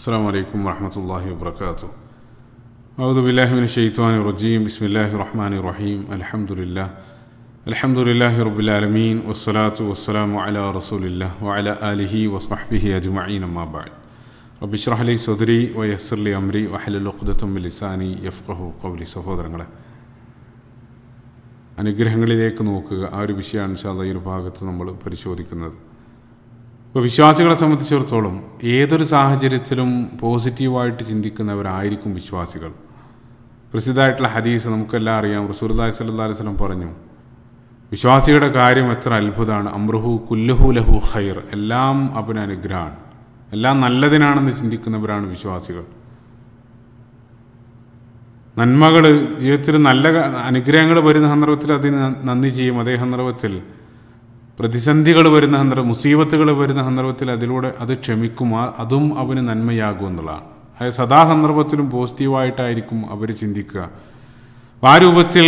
السلام عليكم ورحمة الله وبركاته أعوذ بالله من الشيطان الرجيم بسم الله الرحمن الرحيم الحمد لله الحمد لله رب العالمين والصلاة والسلام على رسول الله وعلى آله وصحبه أجمعين ما بعد റബ്ബി ഷ്രഹ്ലി സുദരി വയസ്സർലി അമ്രി വഹലുഖുദത്തും ലിസാനി യഫ്കഹു കൗലി സഹോദരങ്ങളെ അനുഗ്രഹങ്ങളിലേക്ക് നോക്കുക ആ ഒരു വിഷയമാണ് ശാദ ഈ ഒരു ഭാഗത്ത് നമ്മൾ പരിശോധിക്കുന്നത് ഇപ്പോൾ വിശ്വാസികളെ സംബന്ധിച്ചിടത്തോളം ഏതൊരു സാഹചര്യത്തിലും പോസിറ്റീവായിട്ട് ചിന്തിക്കുന്നവരായിരിക്കും വിശ്വാസികൾ പ്രസിദ്ധമായിട്ടുള്ള ഹദീസ് നമുക്കെല്ലാം അറിയാം റസൂർദായ് സല്ലാ അലൈവലം പറഞ്ഞു വിശ്വാസിയുടെ കാര്യം എത്ര അത്ഭുതമാണ് അമ്രുഹു കുല്ലഹു ലഹു ഖൈർ എല്ലാം അവന് അനുഗ്രഹമാണ് എല്ലാം നല്ലതിനാണെന്ന് ചിന്തിക്കുന്നവരാണ് വിശ്വാസികൾ നന്മകൾ ജീവിതത്തിൽ നല്ല അനുഗ്രഹങ്ങൾ വരുന്ന സന്ദർഭത്തിൽ അതിന് നന്ദി ചെയ്യും അതേ സന്ദർഭത്തിൽ പ്രതിസന്ധികൾ വരുന്ന സന്ദർഭം മുസീബത്തുകൾ വരുന്ന സന്ദർഭത്തിൽ അതിലൂടെ അത് ക്ഷമിക്കും അതും അവന് നന്മയാകും എന്നുള്ളതാണ് അതായത് സദാ സന്ദർഭത്തിലും പോസിറ്റീവായിട്ടായിരിക്കും അവർ ചിന്തിക്കുക ആ രൂപത്തിൽ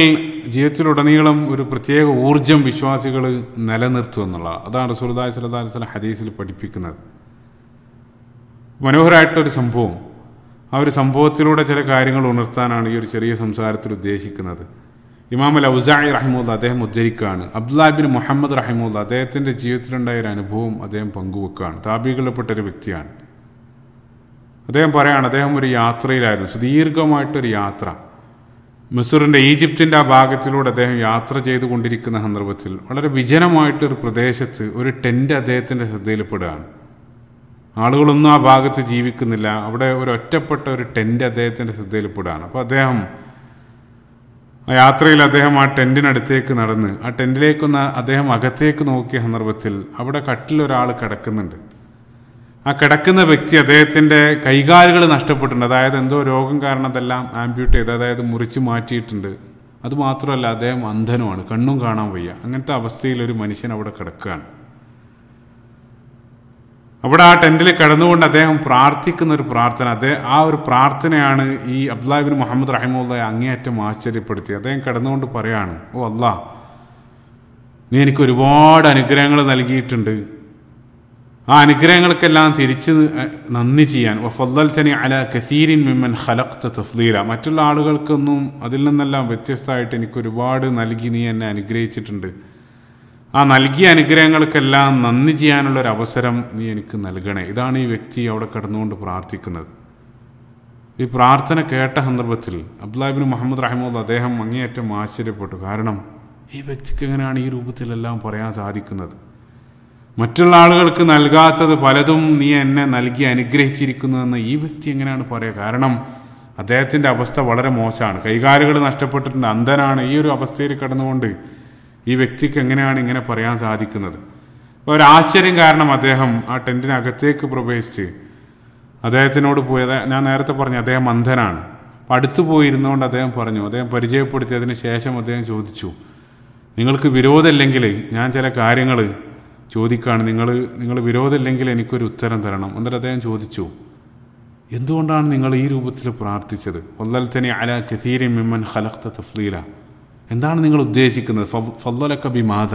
ജീവിതത്തിലുടനീളം ഒരു പ്രത്യേക ഊർജം വിശ്വാസികൾ നിലനിർത്തും എന്നുള്ള അതാണ് റസൂൽദായ് സല്ലാ അലിസ്ല ഹദീസിൽ പഠിപ്പിക്കുന്നത് മനോഹരമായിട്ടുള്ളൊരു സംഭവം ആ ഒരു സംഭവത്തിലൂടെ ചില കാര്യങ്ങൾ ഉണർത്താനാണ് ഈ ഒരു ചെറിയ സംസാരത്തിൽ ഉദ്ദേശിക്കുന്നത് ഇമാം അൽ ഔസായി റഹിമുള്ള അദ്ദേഹം ഉദ്ധരിക്കുകയാണ് അബ്ദുല്ലാബിൻ മുഹമ്മദ് റഹിമുല്ല അദ്ദേഹത്തിൻ്റെ ജീവിതത്തിലുണ്ടായ ഒരു അനുഭവം അദ്ദേഹം പങ്കുവെക്കുകയാണ് താപികളിൽപ്പെട്ട ഒരു വ്യക്തിയാണ് അദ്ദേഹം പറയാണ് അദ്ദേഹം ഒരു യാത്രയിലായിരുന്നു സുദീർഘമായിട്ടൊരു യാത്ര മിസറിൻ്റെ ഈജിപ്തിൻ്റെ ആ ഭാഗത്തിലൂടെ അദ്ദേഹം യാത്ര ചെയ്തുകൊണ്ടിരിക്കുന്ന സന്ദർഭത്തിൽ വളരെ വിജനമായിട്ടൊരു പ്രദേശത്ത് ഒരു ടെൻറ്റ് അദ്ദേഹത്തിൻ്റെ ശ്രദ്ധയിൽപ്പെടുകയാണ് ആളുകളൊന്നും ആ ഭാഗത്ത് ജീവിക്കുന്നില്ല അവിടെ ഒരു ഒറ്റപ്പെട്ട ഒരു ടെൻറ്റ് അദ്ദേഹത്തിൻ്റെ ശ്രദ്ധയിൽപ്പെടുകയാണ് അപ്പോൾ അദ്ദേഹം യാത്രയിൽ അദ്ദേഹം ആ ടെൻറ്റിനടുത്തേക്ക് നടന്ന് ആ ടെൻറ്റിലേക്കൊന്ന് അദ്ദേഹം അകത്തേക്ക് നോക്കിയ സന്ദർഭത്തിൽ അവിടെ കട്ടിൽ ഒരാൾ കിടക്കുന്നുണ്ട് ആ കിടക്കുന്ന വ്യക്തി അദ്ദേഹത്തിൻ്റെ കൈകാലുകൾ നഷ്ടപ്പെട്ടിട്ടുണ്ട് അതായത് എന്തോ രോഗം കാരണം അതെല്ലാം ആംബ്യൂട്ട് ചെയ്ത് അതായത് മുറിച്ച് മാറ്റിയിട്ടുണ്ട് അതുമാത്രമല്ല അദ്ദേഹം അന്ധനുമാണ് കണ്ണും കാണാൻ വയ്യ അങ്ങനത്തെ അവസ്ഥയിൽ ഒരു മനുഷ്യൻ അവിടെ കിടക്കുകയാണ് അവിടെ ആ ടെൻറ്റിൽ കിടന്നുകൊണ്ട് അദ്ദേഹം പ്രാർത്ഥിക്കുന്ന ഒരു പ്രാർത്ഥന അദ്ദേഹം ആ ഒരു പ്രാർത്ഥനയാണ് ഈ അബ്ദുലാബിൻ മുഹമ്മദ് റഹിമുള്ളയെ അങ്ങേയറ്റം ആശ്ചര്യപ്പെടുത്തി അദ്ദേഹം കിടന്നുകൊണ്ട് പറയാണ് ഓ അല്ല നീ എനിക്ക് ഒരുപാട് അനുഗ്രഹങ്ങൾ നൽകിയിട്ടുണ്ട് ആ അനുഗ്രഹങ്ങൾക്കെല്ലാം തിരിച്ച് നന്ദി ചെയ്യാൻ ഫല്ലൽ തനി അല കസീരിൻ മിമ്മൻ ഹലഖ്ത തഫ്ദീല മറ്റുള്ള ആളുകൾക്കൊന്നും അതിൽ നിന്നെല്ലാം വ്യത്യസ്തമായിട്ട് എനിക്ക് ഒരുപാട് നൽകി നീ എന്നെ അനുഗ്രഹിച്ചിട്ടുണ്ട് ആ നൽകിയ അനുഗ്രഹങ്ങൾക്കെല്ലാം നന്ദി ചെയ്യാനുള്ള ഒരു അവസരം നീ എനിക്ക് നൽകണേ ഇതാണ് ഈ വ്യക്തി അവിടെ കിടന്നുകൊണ്ട് പ്രാർത്ഥിക്കുന്നത് ഈ പ്രാർത്ഥന കേട്ട സന്ദർഭത്തിൽ അബ്ദുലാബിൻ മുഹമ്മദ് റഹ്മോദ് അദ്ദേഹം അങ്ങേയറ്റം ആശ്ചര്യപ്പെട്ടു കാരണം ഈ വ്യക്തിക്ക് എങ്ങനെയാണ് ഈ രൂപത്തിലെല്ലാം പറയാൻ സാധിക്കുന്നത് മറ്റുള്ള ആളുകൾക്ക് നൽകാത്തത് പലതും നീ എന്നെ നൽകി അനുഗ്രഹിച്ചിരിക്കുന്നതെന്ന് ഈ വ്യക്തി എങ്ങനെയാണ് പറയുക കാരണം അദ്ദേഹത്തിൻ്റെ അവസ്ഥ വളരെ മോശമാണ് കൈകാലുകൾ നഷ്ടപ്പെട്ടിട്ടുണ്ട് അന്ധനാണ് ഈ ഒരു അവസ്ഥയിൽ കിടന്നുകൊണ്ട് ഈ വ്യക്തിക്ക് എങ്ങനെയാണ് ഇങ്ങനെ പറയാൻ സാധിക്കുന്നത് അപ്പോൾ ഒരാശ്ചര്യം കാരണം അദ്ദേഹം ആ ടെൻറ്റിനകത്തേക്ക് പ്രവേശിച്ച് അദ്ദേഹത്തിനോട് പോയി ഞാൻ നേരത്തെ പറഞ്ഞു അദ്ദേഹം അന്ധനാണ് അപ്പം അടുത്തു പോയിരുന്നുകൊണ്ട് അദ്ദേഹം പറഞ്ഞു അദ്ദേഹം പരിചയപ്പെടുത്തിയതിന് ശേഷം അദ്ദേഹം ചോദിച്ചു നിങ്ങൾക്ക് വിരോധമില്ലെങ്കിൽ ഞാൻ ചില കാര്യങ്ങൾ ചോദിക്കുകയാണ് നിങ്ങൾ നിങ്ങൾ വിരോധമില്ലെങ്കിൽ എനിക്കൊരു ഉത്തരം തരണം എന്നിട്ട് അദ്ദേഹം ചോദിച്ചു എന്തുകൊണ്ടാണ് നിങ്ങൾ ഈ രൂപത്തിൽ പ്രാർത്ഥിച്ചത് ഒല്ലൽ തന്നെ അല കഥീരി മിമ്മൻ ഹലഖ്ത തഫ്ലീല എന്താണ് നിങ്ങൾ ഉദ്ദേശിക്കുന്നത് ബി മാത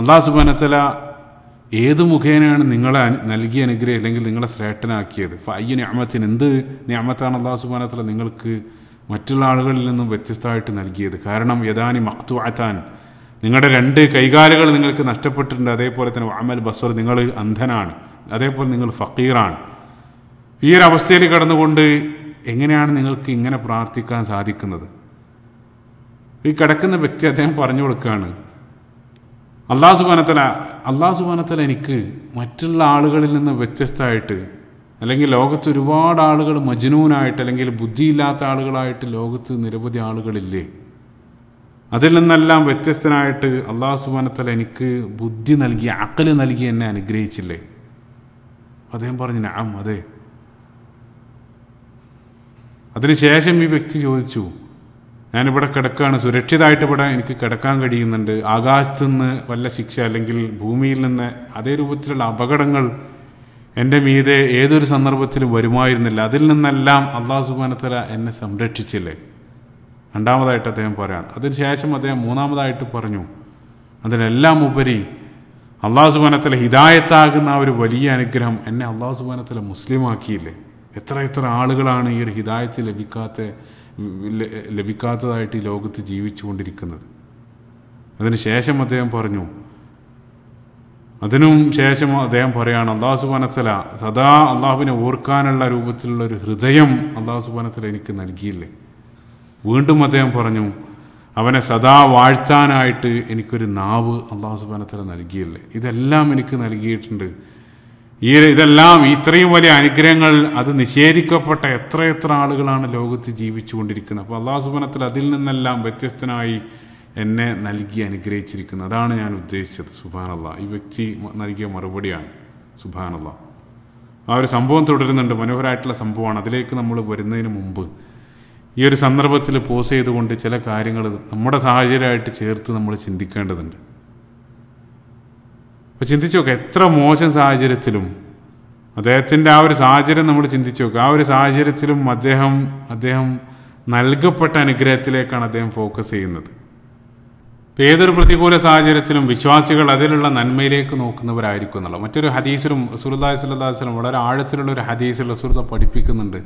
അള്ളാഹു സുബാനത്തല ഏത് മുഖേനയാണ് നിങ്ങളെ നൽകിയ അനുഗ്രഹം അല്ലെങ്കിൽ നിങ്ങളെ ശ്രേഷ്ഠനാക്കിയത് അയ്യ ഞാമത്തിന് എന്ത് ഞാമത്താണ് അള്ളാഹു സുബാനത്തല നിങ്ങൾക്ക് മറ്റുള്ള ആളുകളിൽ നിന്നും വ്യത്യസ്തമായിട്ട് നൽകിയത് കാരണം യഥാനി മക്തു ആത്താൻ നിങ്ങളുടെ രണ്ട് കൈകാലുകൾ നിങ്ങൾക്ക് നഷ്ടപ്പെട്ടിട്ടുണ്ട് അതേപോലെ തന്നെ വാമൽ ബസർ നിങ്ങൾ അന്ധനാണ് അതേപോലെ നിങ്ങൾ ഫക്കീറാണ് ഈ ഒരു അവസ്ഥയിൽ കടന്നുകൊണ്ട് എങ്ങനെയാണ് നിങ്ങൾക്ക് ഇങ്ങനെ പ്രാർത്ഥിക്കാൻ സാധിക്കുന്നത് ഈ കിടക്കുന്ന വ്യക്തി അദ്ദേഹം പറഞ്ഞു കൊടുക്കുകയാണ് അള്ളാഹു സുബാനത്തല അള്ളാഹു സുബാനത്തല എനിക്ക് മറ്റുള്ള ആളുകളിൽ നിന്ന് വ്യത്യസ്തമായിട്ട് അല്ലെങ്കിൽ ലോകത്ത് ഒരുപാട് ആളുകൾ മജ്നൂനായിട്ട് അല്ലെങ്കിൽ ബുദ്ധിയില്ലാത്ത ആളുകളായിട്ട് ലോകത്ത് നിരവധി ആളുകളില്ലേ അതിൽ നിന്നെല്ലാം വ്യത്യസ്തനായിട്ട് അള്ളാഹു സുബാനത്തല എനിക്ക് ബുദ്ധി നൽകി അക്കല് നൽകി എന്നെ അനുഗ്രഹിച്ചില്ലേ അദ്ദേഹം പറഞ്ഞു നാം അതെ അതിനുശേഷം ഈ വ്യക്തി ചോദിച്ചു ഞാനിവിടെ കിടക്കുകയാണ് സുരക്ഷിതമായിട്ട് ഇവിടെ എനിക്ക് കിടക്കാൻ കഴിയുന്നുണ്ട് ആകാശത്തു നിന്ന് വല്ല ശിക്ഷ അല്ലെങ്കിൽ ഭൂമിയിൽ നിന്ന് അതേ രൂപത്തിലുള്ള അപകടങ്ങൾ എൻ്റെ മീതെ ഏതൊരു സന്ദർഭത്തിലും വരുമായിരുന്നില്ല അതിൽ നിന്നെല്ലാം അള്ളാഹു സുബാനത്തല എന്നെ സംരക്ഷിച്ചില്ലേ രണ്ടാമതായിട്ട് അദ്ദേഹം പറയാണ് അതിനുശേഷം അദ്ദേഹം മൂന്നാമതായിട്ട് പറഞ്ഞു അതിലെല്ലാം ഉപരി അള്ളാഹു സുബാനത്തല ഹിദായത്താകുന്ന ആ ഒരു വലിയ അനുഗ്രഹം എന്നെ അള്ളാഹു സുബാനത്തല മുസ്ലിമാക്കിയില്ലേ എത്ര എത്ര ആളുകളാണ് ഈ ഒരു ഹിദായത്ത് ലഭിക്കാത്ത ലഭിക്കാത്തതായിട്ട് ഈ ലോകത്ത് ജീവിച്ചുകൊണ്ടിരിക്കുന്നത് അതിന് ശേഷം അദ്ദേഹം പറഞ്ഞു അതിനും ശേഷം അദ്ദേഹം പറയുകയാണ് അള്ളാഹു സുബാനത്തല സദാ അള്ളാഹുവിനെ ഓർക്കാനുള്ള രൂപത്തിലുള്ള ഒരു ഹൃദയം അള്ളാഹു സുബാനത്തല എനിക്ക് നൽകിയില്ലേ വീണ്ടും അദ്ദേഹം പറഞ്ഞു അവനെ സദാ വാഴ്ത്താനായിട്ട് എനിക്കൊരു നാവ് അള്ളാഹു സുബാനത്തല നൽകിയില്ലേ ഇതെല്ലാം എനിക്ക് നൽകിയിട്ടുണ്ട് ഈ ഇതെല്ലാം ഇത്രയും വലിയ അനുഗ്രഹങ്ങൾ അത് നിഷേധിക്കപ്പെട്ട എത്രയെത്ര ആളുകളാണ് ലോകത്ത് കൊണ്ടിരിക്കുന്നത് അപ്പോൾ അള്ളാഹു സുബനത്തിൽ അതിൽ നിന്നെല്ലാം വ്യത്യസ്തനായി എന്നെ നൽകി അനുഗ്രഹിച്ചിരിക്കുന്നത് അതാണ് ഞാൻ ഉദ്ദേശിച്ചത് സുബാനല്ല ഈ വ്യക്തി നൽകിയ മറുപടിയാണ് സുബാനല്ല ആ ഒരു സംഭവം തുടരുന്നുണ്ട് മനോഹരമായിട്ടുള്ള സംഭവമാണ് അതിലേക്ക് നമ്മൾ വരുന്നതിന് മുമ്പ് ഈ ഒരു സന്ദർഭത്തിൽ പോസ് ചെയ്തുകൊണ്ട് ചില കാര്യങ്ങൾ നമ്മുടെ സാഹചര്യമായിട്ട് ചേർത്ത് നമ്മൾ ചിന്തിക്കേണ്ടതുണ്ട് അപ്പോൾ ചിന്തിച്ചു നോക്കുക എത്ര മോശം സാഹചര്യത്തിലും അദ്ദേഹത്തിൻ്റെ ആ ഒരു സാഹചര്യം നമ്മൾ ചിന്തിച്ചു നോക്കുക ആ ഒരു സാഹചര്യത്തിലും അദ്ദേഹം അദ്ദേഹം നൽകപ്പെട്ട അനുഗ്രഹത്തിലേക്കാണ് അദ്ദേഹം ഫോക്കസ് ചെയ്യുന്നത് ഏതൊരു പ്രതികൂല സാഹചര്യത്തിലും വിശ്വാസികൾ അതിലുള്ള നന്മയിലേക്ക് നോക്കുന്നവരായിരിക്കും എന്നുള്ളത് മറ്റൊരു ഹദീസിലും സുഹൃദായ സുല്ലാസ്ലും വളരെ ആഴത്തിലുള്ള ഒരു ഹദീസിൽ സുഹൃത പഠിപ്പിക്കുന്നുണ്ട്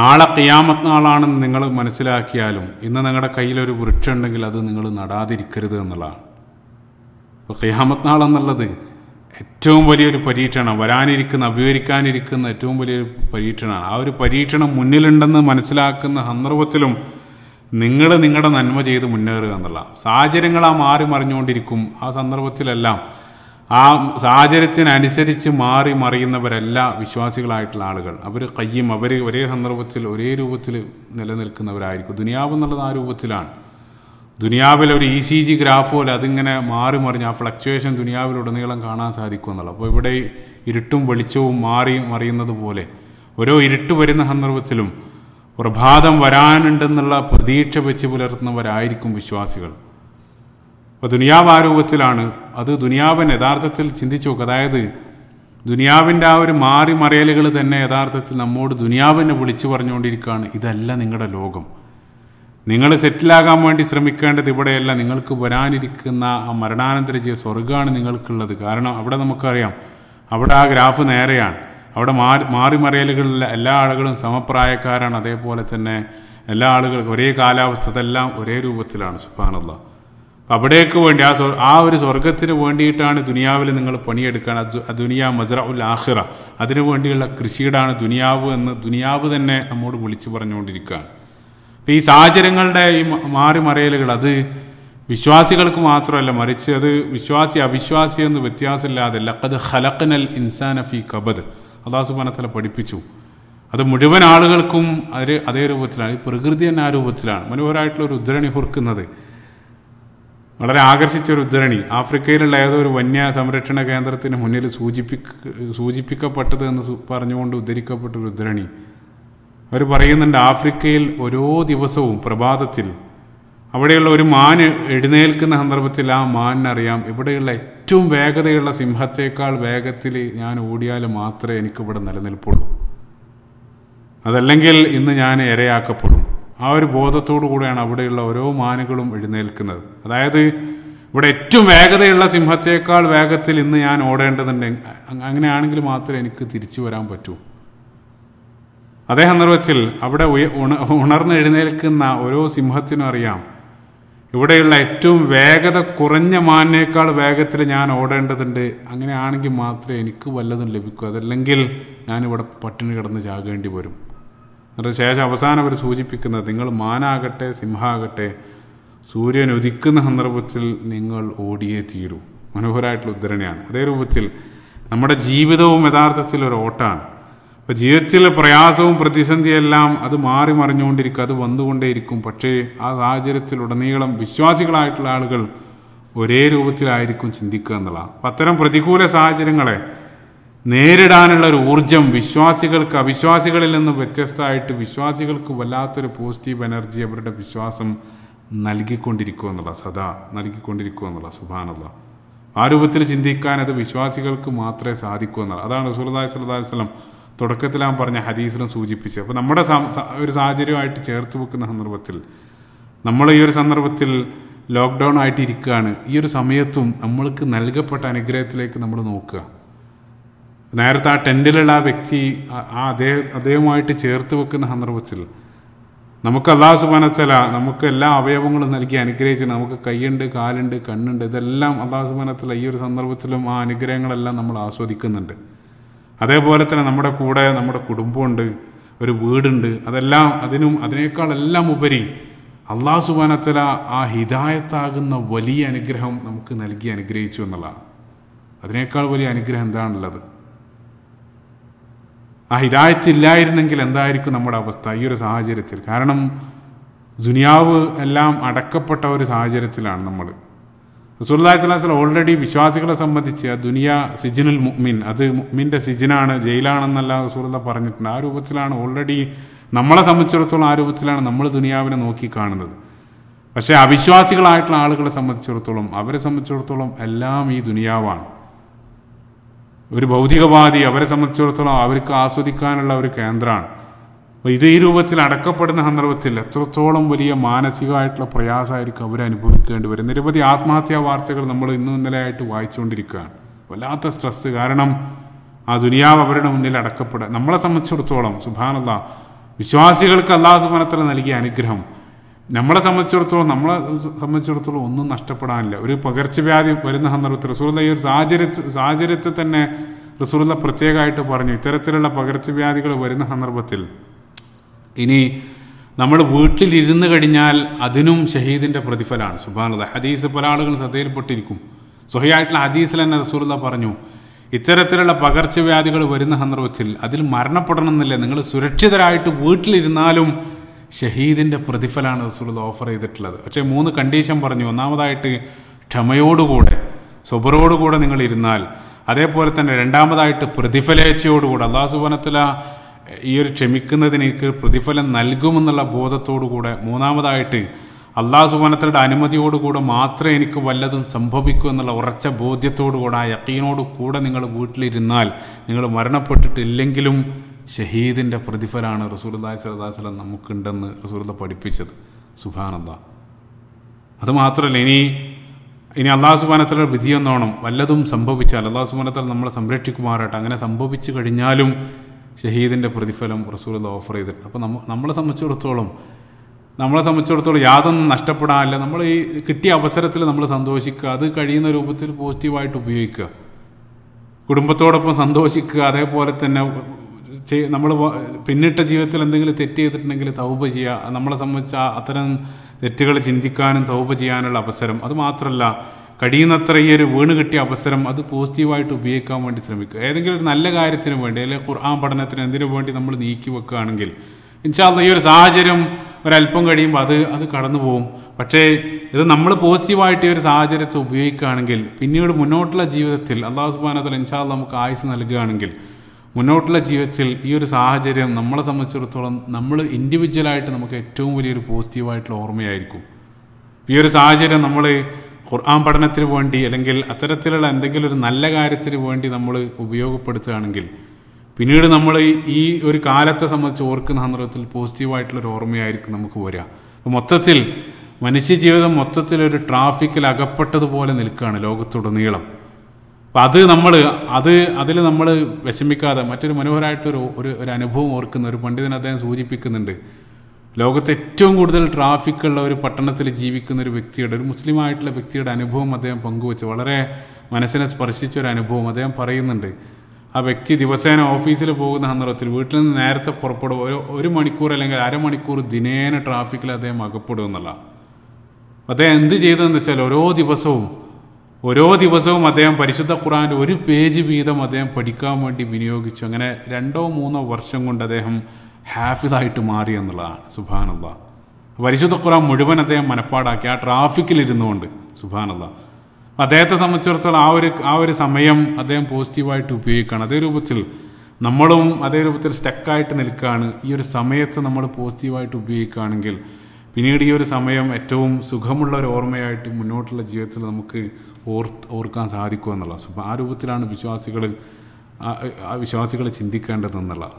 നാളെ കിയാമത്ത് നാളാണെന്ന് നിങ്ങൾ മനസ്സിലാക്കിയാലും ഇന്ന് നിങ്ങളുടെ കയ്യിലൊരു വൃക്ഷമുണ്ടെങ്കിൽ അത് നിങ്ങൾ നടാതിരിക്കരുത് എന്നുള്ളതാണ് അപ്പോൾ ഖിയാമത്ത് നാളെന്നുള്ളത് ഏറ്റവും വലിയൊരു പരീക്ഷണം വരാനിരിക്കുന്ന അഭിവരിക്കാനിരിക്കുന്ന ഏറ്റവും വലിയൊരു പരീക്ഷണമാണ് ആ ഒരു പരീക്ഷണം മുന്നിലുണ്ടെന്ന് മനസ്സിലാക്കുന്ന സന്ദർഭത്തിലും നിങ്ങൾ നിങ്ങളുടെ നന്മ ചെയ്ത് മുന്നേറുക എന്നുള്ള സാഹചര്യങ്ങൾ ആ മാറി മറിഞ്ഞുകൊണ്ടിരിക്കും ആ സന്ദർഭത്തിലെല്ലാം ആ സാഹചര്യത്തിനനുസരിച്ച് മാറി മറിയുന്നവരല്ല വിശ്വാസികളായിട്ടുള്ള ആളുകൾ അവർ കയ്യും അവർ ഒരേ സന്ദർഭത്തിൽ ഒരേ രൂപത്തിൽ നിലനിൽക്കുന്നവരായിരിക്കും ദുനിയാവ് എന്നുള്ളത് ആ രൂപത്തിലാണ് ദുനിയാവിലെ ഒരു ഇ സി ജി ഗ്രാഫ് പോലെ അതിങ്ങനെ മാറി മറിഞ്ഞ് ആ ഫ്ലക്ച്വേഷൻ ദുനിയാവിലുടനീളം കാണാൻ സാധിക്കും എന്നുള്ളത് അപ്പോൾ ഇവിടെ ഇരുട്ടും വെളിച്ചവും മാറി മറിയുന്നത് പോലെ ഓരോ ഇരുട്ട് വരുന്ന സന്ദർഭത്തിലും പ്രഭാതം വരാനുണ്ടെന്നുള്ള പ്രതീക്ഷ വെച്ച് പുലർത്തുന്നവരായിരിക്കും വിശ്വാസികൾ അപ്പോൾ ദുനിയാവാരൂപത്തിലാണ് അത് ദുനിയാവൻ യഥാർത്ഥത്തിൽ ചിന്തിച്ചു നോക്കുക അതായത് ദുനിയാവിൻ്റെ ആ ഒരു മാറി മറയലുകൾ തന്നെ യഥാർത്ഥത്തിൽ നമ്മോട് ദുനിയാവിനെ വിളിച്ചു പറഞ്ഞുകൊണ്ടിരിക്കുകയാണ് ഇതല്ല നിങ്ങളുടെ ലോകം നിങ്ങൾ സെറ്റിലാകാൻ വേണ്ടി ശ്രമിക്കേണ്ടത് ഇവിടെയല്ല നിങ്ങൾക്ക് വരാനിരിക്കുന്ന ആ മരണാനന്തര ജീവ സ്വർഗമാണ് നിങ്ങൾക്കുള്ളത് കാരണം അവിടെ നമുക്കറിയാം അവിടെ ആ ഗ്രാഫ് നേരെയാണ് അവിടെ മാറി മാറിമറിയലുകളിലെ എല്ലാ ആളുകളും സമപ്രായക്കാരാണ് അതേപോലെ തന്നെ എല്ലാ ആളുകളും ഒരേ കാലാവസ്ഥ എല്ലാം ഒരേ രൂപത്തിലാണ് സുബാനുള്ള അവിടേക്ക് വേണ്ടി ആ ആ ഒരു സ്വർഗത്തിന് വേണ്ടിയിട്ടാണ് ദുനിയാവിൽ നിങ്ങൾ പണിയെടുക്കാൻ ദുനിയ മജറ ഉൽ ആഹിറ അതിനു വേണ്ടിയുള്ള കൃഷിയിടാണ് ദുനിയാവ് എന്ന് ദുനിയാവ് തന്നെ നമ്മോട് വിളിച്ചു പറഞ്ഞുകൊണ്ടിരിക്കുകയാണ് ഈ സാഹചര്യങ്ങളുടെ ഈ മറിയലുകൾ അത് വിശ്വാസികൾക്ക് മാത്രമല്ല മറിച്ച് അത് വിശ്വാസി അവിശ്വാസി എന്ന് വ്യത്യാസമില്ലാതെ ലക്കത് ഹലക്കനൽ ഇൻസാന ഫി കബദ് അള്ളാഹു മനത്തല പഠിപ്പിച്ചു അത് മുഴുവൻ ആളുകൾക്കും ഒരു അതേ രൂപത്തിലാണ് ഈ പ്രകൃതി എന്ന ആ രൂപത്തിലാണ് മനോഹരമായിട്ടുള്ള ഒരു ഉദ്ധരണി കുറുക്കുന്നത് വളരെ ആകർഷിച്ച ഒരു ഉദ്ധരണി ആഫ്രിക്കയിലുള്ള ഏതോ ഒരു വന്യ സംരക്ഷണ കേന്ദ്രത്തിന് മുന്നിൽ സൂചിപ്പിക്ക സൂചിപ്പിക്കപ്പെട്ടത് എന്ന് പറഞ്ഞുകൊണ്ട് ഉദ്ധരിക്കപ്പെട്ട ഒരു ഉദ്ധരണി അവർ പറയുന്നുണ്ട് ആഫ്രിക്കയിൽ ഓരോ ദിവസവും പ്രഭാതത്തിൽ അവിടെയുള്ള ഒരു മാൻ എഴുന്നേൽക്കുന്ന സന്ദർഭത്തിൽ ആ മാനിനറിയാം ഇവിടെയുള്ള ഏറ്റവും വേഗതയുള്ള സിംഹത്തേക്കാൾ വേഗത്തിൽ ഞാൻ ഓടിയാൽ മാത്രമേ എനിക്കിവിടെ നിലനിൽപ്പുള്ളൂ അതല്ലെങ്കിൽ ഇന്ന് ഞാൻ ഇരയാക്കപ്പെടും ആ ഒരു ബോധത്തോടു കൂടെയാണ് അവിടെയുള്ള ഓരോ മാനുകളും എഴുന്നേൽക്കുന്നത് അതായത് ഇവിടെ ഏറ്റവും വേഗതയുള്ള സിംഹത്തേക്കാൾ വേഗത്തിൽ ഇന്ന് ഞാൻ ഓടേണ്ടതുണ്ട് അങ്ങനെയാണെങ്കിൽ മാത്രമേ എനിക്ക് തിരിച്ചു വരാൻ പറ്റൂ അതേ സന്ദർഭത്തിൽ അവിടെ ഉണർന്ന് എഴുന്നേൽക്കുന്ന ഓരോ സിംഹത്തിനും അറിയാം ഇവിടെയുള്ള ഏറ്റവും വേഗത കുറഞ്ഞ മാനേക്കാൾ വേഗത്തിൽ ഞാൻ ഓടേണ്ടതുണ്ട് അങ്ങനെയാണെങ്കിൽ മാത്രമേ എനിക്ക് വല്ലതും ലഭിക്കൂ അതല്ലെങ്കിൽ ഞാനിവിടെ പട്ടിണി കിടന്ന് ചാകേണ്ടി വരും എന്നിട്ട് ശേഷം അവസാനം അവർ സൂചിപ്പിക്കുന്നത് നിങ്ങൾ മാനാകട്ടെ സിംഹാകട്ടെ സൂര്യൻ ഉദിക്കുന്ന സന്ദർഭത്തിൽ നിങ്ങൾ ഓടിയേ തീരൂ മനോഹരമായിട്ടുള്ള ഉദ്ധരണിയാണ് അതേ രൂപത്തിൽ നമ്മുടെ ജീവിതവും യഥാർത്ഥത്തിൽ ഒരു ഓട്ടാണ് അപ്പോൾ ജീവിതത്തിലെ പ്രയാസവും പ്രതിസന്ധിയെല്ലാം അത് മാറി മറിഞ്ഞുകൊണ്ടിരിക്കും അത് വന്നുകൊണ്ടേയിരിക്കും പക്ഷേ ആ സാഹചര്യത്തിലുടനീളം വിശ്വാസികളായിട്ടുള്ള ആളുകൾ ഒരേ രൂപത്തിലായിരിക്കും ചിന്തിക്കുക എന്നുള്ളതാണ് അപ്പം അത്തരം പ്രതികൂല സാഹചര്യങ്ങളെ നേരിടാനുള്ള ഒരു ഊർജം വിശ്വാസികൾക്ക് അവിശ്വാസികളിൽ നിന്ന് വ്യത്യസ്തമായിട്ട് വിശ്വാസികൾക്ക് വല്ലാത്തൊരു പോസിറ്റീവ് എനർജി അവരുടെ വിശ്വാസം നൽകിക്കൊണ്ടിരിക്കുക എന്നുള്ള സദാ നൽകിക്കൊണ്ടിരിക്കുക എന്നുള്ള സുഭാനുള്ള ആ രൂപത്തിൽ ചിന്തിക്കാൻ അത് വിശ്വാസികൾക്ക് മാത്രമേ സാധിക്കൂ എന്നുള്ള അതാണ് സുഹൃദായ് സ്ഥലം തുടക്കത്തിൽ അവൻ പറഞ്ഞ ഹദീസിലും സൂചിപ്പിച്ചു അപ്പോൾ നമ്മുടെ ഒരു സാഹചര്യമായിട്ട് ചേർത്ത് വെക്കുന്ന സന്ദർഭത്തിൽ നമ്മൾ ഈ ഒരു സന്ദർഭത്തിൽ ലോക്ക്ഡൗൺ ആയിട്ട് ഇരിക്കുകയാണ് ഈ ഒരു സമയത്തും നമ്മൾക്ക് നൽകപ്പെട്ട അനുഗ്രഹത്തിലേക്ക് നമ്മൾ നോക്കുക നേരത്തെ ആ ടെൻറ്റിലുള്ള ആ വ്യക്തി ആ അദ്ദേഹം അദ്ദേഹവുമായിട്ട് ചേർത്ത് വെക്കുന്ന സന്ദർഭത്തിൽ നമുക്ക് അള്ളാഹു സുബാനത്തല നമുക്ക് എല്ലാ അവയവങ്ങളും നൽകി അനുഗ്രഹിച്ചിട്ട് നമുക്ക് കൈയുണ്ട് കാലുണ്ട് കണ്ണുണ്ട് ഇതെല്ലാം അള്ളാഹു സുബാനത്തല ഈ ഒരു സന്ദർഭത്തിലും ആ അനുഗ്രഹങ്ങളെല്ലാം നമ്മൾ ആസ്വദിക്കുന്നുണ്ട് അതേപോലെ തന്നെ നമ്മുടെ കൂടെ നമ്മുടെ കുടുംബമുണ്ട് ഒരു വീടുണ്ട് അതെല്ലാം അതിനും അതിനേക്കാളെല്ലാം ഉപരി അള്ളാഹു സുബാനത്തല ആ ഹിതായത്താകുന്ന വലിയ അനുഗ്രഹം നമുക്ക് നൽകി അനുഗ്രഹിച്ചു എന്നുള്ളതാണ് അതിനേക്കാൾ വലിയ അനുഗ്രഹം എന്താണുള്ളത് ആ ഹിതായത്തില്ലായിരുന്നെങ്കിൽ എന്തായിരിക്കും നമ്മുടെ അവസ്ഥ ഈ ഒരു സാഹചര്യത്തിൽ കാരണം ദുനിയാവ് എല്ലാം അടക്കപ്പെട്ട ഒരു സാഹചര്യത്തിലാണ് നമ്മൾ റസൂല്ലാഹി സ്വലാസ്ലം ഓൾറെഡി വിശ്വാസികളെ സംബന്ധിച്ച് ദുനിയ സിജിനുൽ മുഅ്മിൻ അത് മുഹ്മിൻ്റെ സിജിനാണ് ജയിലാണെന്നല്ല റസൂല പറഞ്ഞിട്ടുണ്ട് ആ രൂപത്തിലാണ് ഓൾറെഡി നമ്മളെ സംബന്ധിച്ചിടത്തോളം ആ രൂപത്തിലാണ് നമ്മൾ ദുനിയാവിനെ നോക്കി കാണുന്നത് പക്ഷേ അവിശ്വാസികളായിട്ടുള്ള ആളുകളെ സംബന്ധിച്ചിടത്തോളം അവരെ സംബന്ധിച്ചിടത്തോളം എല്ലാം ഈ ദുനിയാവാണ് ഒരു ഭൗതികവാദി അവരെ സംബന്ധിച്ചിടത്തോളം അവർക്ക് ആസ്വദിക്കാനുള്ള ഒരു കേന്ദ്രമാണ് ഇത് ഈ രൂപത്തിൽ അടക്കപ്പെടുന്ന സന്ദർഭത്തിൽ എത്രത്തോളം വലിയ മാനസികമായിട്ടുള്ള പ്രയാസമായിരിക്കും അവർ അനുഭവിക്കേണ്ടി വരും നിരവധി ആത്മഹത്യാ വാർത്തകൾ നമ്മൾ ഇന്നും ഇന്നലെയായിട്ട് വായിച്ചുകൊണ്ടിരിക്കുകയാണ് വല്ലാത്ത സ്ട്രെസ്സ് കാരണം ആ ദുനിയാവ് അവരുടെ മുന്നിൽ അടക്കപ്പെടുക നമ്മളെ സംബന്ധിച്ചിടത്തോളം സുബാനല്ല വിശ്വാസികൾക്ക് അള്ളാഹു സുബാനത്തല നൽകിയ അനുഗ്രഹം നമ്മളെ സംബന്ധിച്ചിടത്തോളം നമ്മളെ സംബന്ധിച്ചിടത്തോളം ഒന്നും നഷ്ടപ്പെടാനില്ല ഒരു പകർച്ചവ്യാധി വരുന്ന സന്ദർഭത്തിൽ റസൂറുള്ള ഈ ഒരു സാഹചര്യത്തിൽ സാഹചര്യത്തിൽ തന്നെ റസൂറുള്ള പ്രത്യേകമായിട്ട് പറഞ്ഞു ഇത്തരത്തിലുള്ള പകർച്ചവ്യാധികൾ വരുന്ന സന്ദർഭത്തിൽ ഇനി നമ്മൾ വീട്ടിലിരുന്ന് കഴിഞ്ഞാൽ അതിനും ഷഹീദിൻ്റെ പ്രതിഫലമാണ് സുബാനത ഹദീസ് പല ആളുകൾ ശ്രദ്ധയിൽപ്പെട്ടിരിക്കും സ്വഹിയായിട്ടുള്ള ഹദീസിൽ തന്നെ റസൂല പറഞ്ഞു ഇത്തരത്തിലുള്ള പകർച്ചവ്യാധികൾ വരുന്ന സന്ദർഭത്തിൽ അതിൽ മരണപ്പെടണമെന്നില്ല നിങ്ങൾ സുരക്ഷിതരായിട്ട് വീട്ടിലിരുന്നാലും ഷഹീദിൻ്റെ പ്രതിഫലമാണ് റസൂല ഓഫർ ചെയ്തിട്ടുള്ളത് പക്ഷേ മൂന്ന് കണ്ടീഷൻ പറഞ്ഞു ഒന്നാമതായിട്ട് ക്ഷമയോടുകൂടെ സ്വബറോടുകൂടെ നിങ്ങൾ ഇരുന്നാൽ അതേപോലെ തന്നെ രണ്ടാമതായിട്ട് പ്രതിഫലേച്ഛയോടുകൂടെ അള്ളാഹു സുബാനത്തില ഈ ഒരു ക്ഷമിക്കുന്നതിനേക്ക് പ്രതിഫലം നൽകുമെന്നുള്ള ബോധത്തോടുകൂടെ മൂന്നാമതായിട്ട് അള്ളാഹു സുബാനത്തയുടെ അനുമതിയോടുകൂടെ മാത്രമേ എനിക്ക് വല്ലതും സംഭവിക്കൂ എന്നുള്ള ഉറച്ച ബോധ്യത്തോടുകൂടെ ആ യക്കീനോട് കൂടെ നിങ്ങൾ വീട്ടിലിരുന്നാൽ നിങ്ങൾ മരണപ്പെട്ടിട്ടില്ലെങ്കിലും ഷഹീദിൻ്റെ പ്രതിഫലമാണ് റസൂർദായ് സലദാസ്ലം നമുക്കുണ്ടെന്ന് റസൂർദ പഠിപ്പിച്ചത് സുബാനന്ദ അതുമാത്രമല്ല ഇനി ഇനി അള്ളാഹു സുബാനത്തല വിധിയെന്നോണം വല്ലതും സംഭവിച്ചാൽ അള്ളാഹു സുബാനത്തല നമ്മളെ സംരക്ഷിക്കുമാറാട്ടെ അങ്ങനെ സംഭവിച്ചു കഴിഞ്ഞാലും ഷഹീദിൻ്റെ പ്രതിഫലം റസൂൽ ഓഫർ ചെയ്തിട്ടുണ്ട് അപ്പോൾ നമ്മ നമ്മളെ സംബന്ധിച്ചിടത്തോളം നമ്മളെ സംബന്ധിച്ചിടത്തോളം യാതൊന്നും നഷ്ടപ്പെടാനില്ല നമ്മൾ ഈ കിട്ടിയ അവസരത്തിൽ നമ്മൾ സന്തോഷിക്കുക അത് കഴിയുന്ന രൂപത്തിൽ പോസിറ്റീവായിട്ട് ഉപയോഗിക്കുക കുടുംബത്തോടൊപ്പം സന്തോഷിക്കുക അതേപോലെ തന്നെ നമ്മൾ പിന്നിട്ട ജീവിതത്തിൽ എന്തെങ്കിലും തെറ്റ് ചെയ്തിട്ടുണ്ടെങ്കിൽ തൗപ ചെയ്യുക നമ്മളെ സംബന്ധിച്ച് അത്തരം തെറ്റുകൾ ചിന്തിക്കാനും തൗപ ചെയ്യാനുള്ള അവസരം അതുമാത്രമല്ല കഴിയുന്നത്ര ഈ ഒരു വീണ് കിട്ടിയ അവസരം അത് പോസിറ്റീവായിട്ട് ഉപയോഗിക്കാൻ വേണ്ടി ശ്രമിക്കുക ഏതെങ്കിലും ഒരു നല്ല കാര്യത്തിന് വേണ്ടി അല്ലെങ്കിൽ ഖുർആൻ പഠനത്തിന് എന്തിനു വേണ്ടി നമ്മൾ നീക്കി വെക്കുകയാണെങ്കിൽ ഇൻഷാല്ല ഈ ഒരു സാഹചര്യം ഒരല്പം കഴിയുമ്പോൾ അത് അത് കടന്നു പോകും പക്ഷേ ഇത് നമ്മൾ പോസിറ്റീവായിട്ട് ഈ ഒരു സാഹചര്യത്തെ ഉപയോഗിക്കുകയാണെങ്കിൽ പിന്നീട് മുന്നോട്ടുള്ള ജീവിതത്തിൽ അള്ളാഹു സുബാനത്തിൽ ഇൻഷാല്ല നമുക്ക് ആയുസ് നൽകുകയാണെങ്കിൽ മുന്നോട്ടുള്ള ജീവിതത്തിൽ ഈ ഒരു സാഹചര്യം നമ്മളെ സംബന്ധിച്ചിടത്തോളം നമ്മൾ ഇൻഡിവിജ്വലായിട്ട് നമുക്ക് ഏറ്റവും വലിയൊരു പോസിറ്റീവായിട്ടുള്ള ഓർമ്മയായിരിക്കും ഈ ഒരു സാഹചര്യം നമ്മൾ ഖുർആൻ പഠനത്തിന് വേണ്ടി അല്ലെങ്കിൽ അത്തരത്തിലുള്ള എന്തെങ്കിലും ഒരു നല്ല കാര്യത്തിന് വേണ്ടി നമ്മൾ ഉപയോഗപ്പെടുത്തുകയാണെങ്കിൽ പിന്നീട് നമ്മൾ ഈ ഒരു കാലത്തെ സംബന്ധിച്ച് ഓർക്കുന്ന സന്ദർഭത്തിൽ പോസിറ്റീവായിട്ടുള്ളൊരു ഓർമ്മയായിരിക്കും നമുക്ക് വരിക അപ്പോൾ മൊത്തത്തിൽ മനുഷ്യജീവിതം മൊത്തത്തിൽ ഒരു ട്രാഫിക്കിൽ അകപ്പെട്ടതുപോലെ നിൽക്കുകയാണ് ലോകത്തുടനീളം അപ്പം അത് നമ്മൾ അത് അതിൽ നമ്മൾ വിഷമിക്കാതെ മറ്റൊരു മനോഹരമായിട്ടൊരു ഒരു ഒരു അനുഭവം ഓർക്കുന്ന ഒരു പണ്ഡിതൻ അദ്ദേഹം സൂചിപ്പിക്കുന്നുണ്ട് ലോകത്ത് ഏറ്റവും കൂടുതൽ ട്രാഫിക് ഉള്ള ഒരു പട്ടണത്തിൽ ജീവിക്കുന്ന ഒരു വ്യക്തിയുടെ ഒരു മുസ്ലിമായിട്ടുള്ള വ്യക്തിയുടെ അനുഭവം അദ്ദേഹം പങ്കുവച്ച് വളരെ മനസ്സിനെ സ്പർശിച്ച ഒരു അനുഭവം അദ്ദേഹം പറയുന്നുണ്ട് ആ വ്യക്തി ദിവസേന ഓഫീസിൽ പോകുന്ന സന്ദർഭത്തിൽ വീട്ടിൽ നിന്ന് നേരത്തെ പുറപ്പെടും ഒരു ഒരു മണിക്കൂർ അല്ലെങ്കിൽ അരമണിക്കൂർ ദിനേന ട്രാഫിക്കിൽ അദ്ദേഹം അകപ്പെടും എന്നുള്ള അദ്ദേഹം എന്ത് ചെയ്തതെന്ന് വെച്ചാൽ ഓരോ ദിവസവും ഓരോ ദിവസവും അദ്ദേഹം പരിശുദ്ധ ഖുറാൻ്റെ ഒരു പേജ് വീതം അദ്ദേഹം പഠിക്കാൻ വേണ്ടി വിനിയോഗിച്ചു അങ്ങനെ രണ്ടോ മൂന്നോ വർഷം കൊണ്ട് അദ്ദേഹം ഹാഫിദായിട്ട് മാറി എന്നുള്ളതാണ് സുബാനല്ല പരിശുദ്ധ ഖുറാൻ മുഴുവൻ അദ്ദേഹം മനപ്പാടാക്കി ആ ട്രാഫിക്കിലിരുന്നുകൊണ്ട് സുബാനല്ല അദ്ദേഹത്തെ സംബന്ധിച്ചിടത്തോളം ആ ഒരു ആ ഒരു സമയം അദ്ദേഹം പോസിറ്റീവായിട്ട് ഉപയോഗിക്കുകയാണ് അതേ രൂപത്തിൽ നമ്മളും അതേ രൂപത്തിൽ സ്റ്റക്കായിട്ട് നിൽക്കുകയാണ് ഈ ഒരു സമയത്ത് നമ്മൾ പോസിറ്റീവായിട്ട് ഉപയോഗിക്കുകയാണെങ്കിൽ പിന്നീട് ഈ ഒരു സമയം ഏറ്റവും സുഖമുള്ള ഒരു ഓർമ്മയായിട്ട് മുന്നോട്ടുള്ള ജീവിതത്തിൽ നമുക്ക് ഓർത്ത് ഓർക്കാൻ സുഭ ആ രൂപത്തിലാണ് വിശ്വാസികൾ ആ വിശ്വാസികൾ ചിന്തിക്കേണ്ടതെന്നുള്ളത്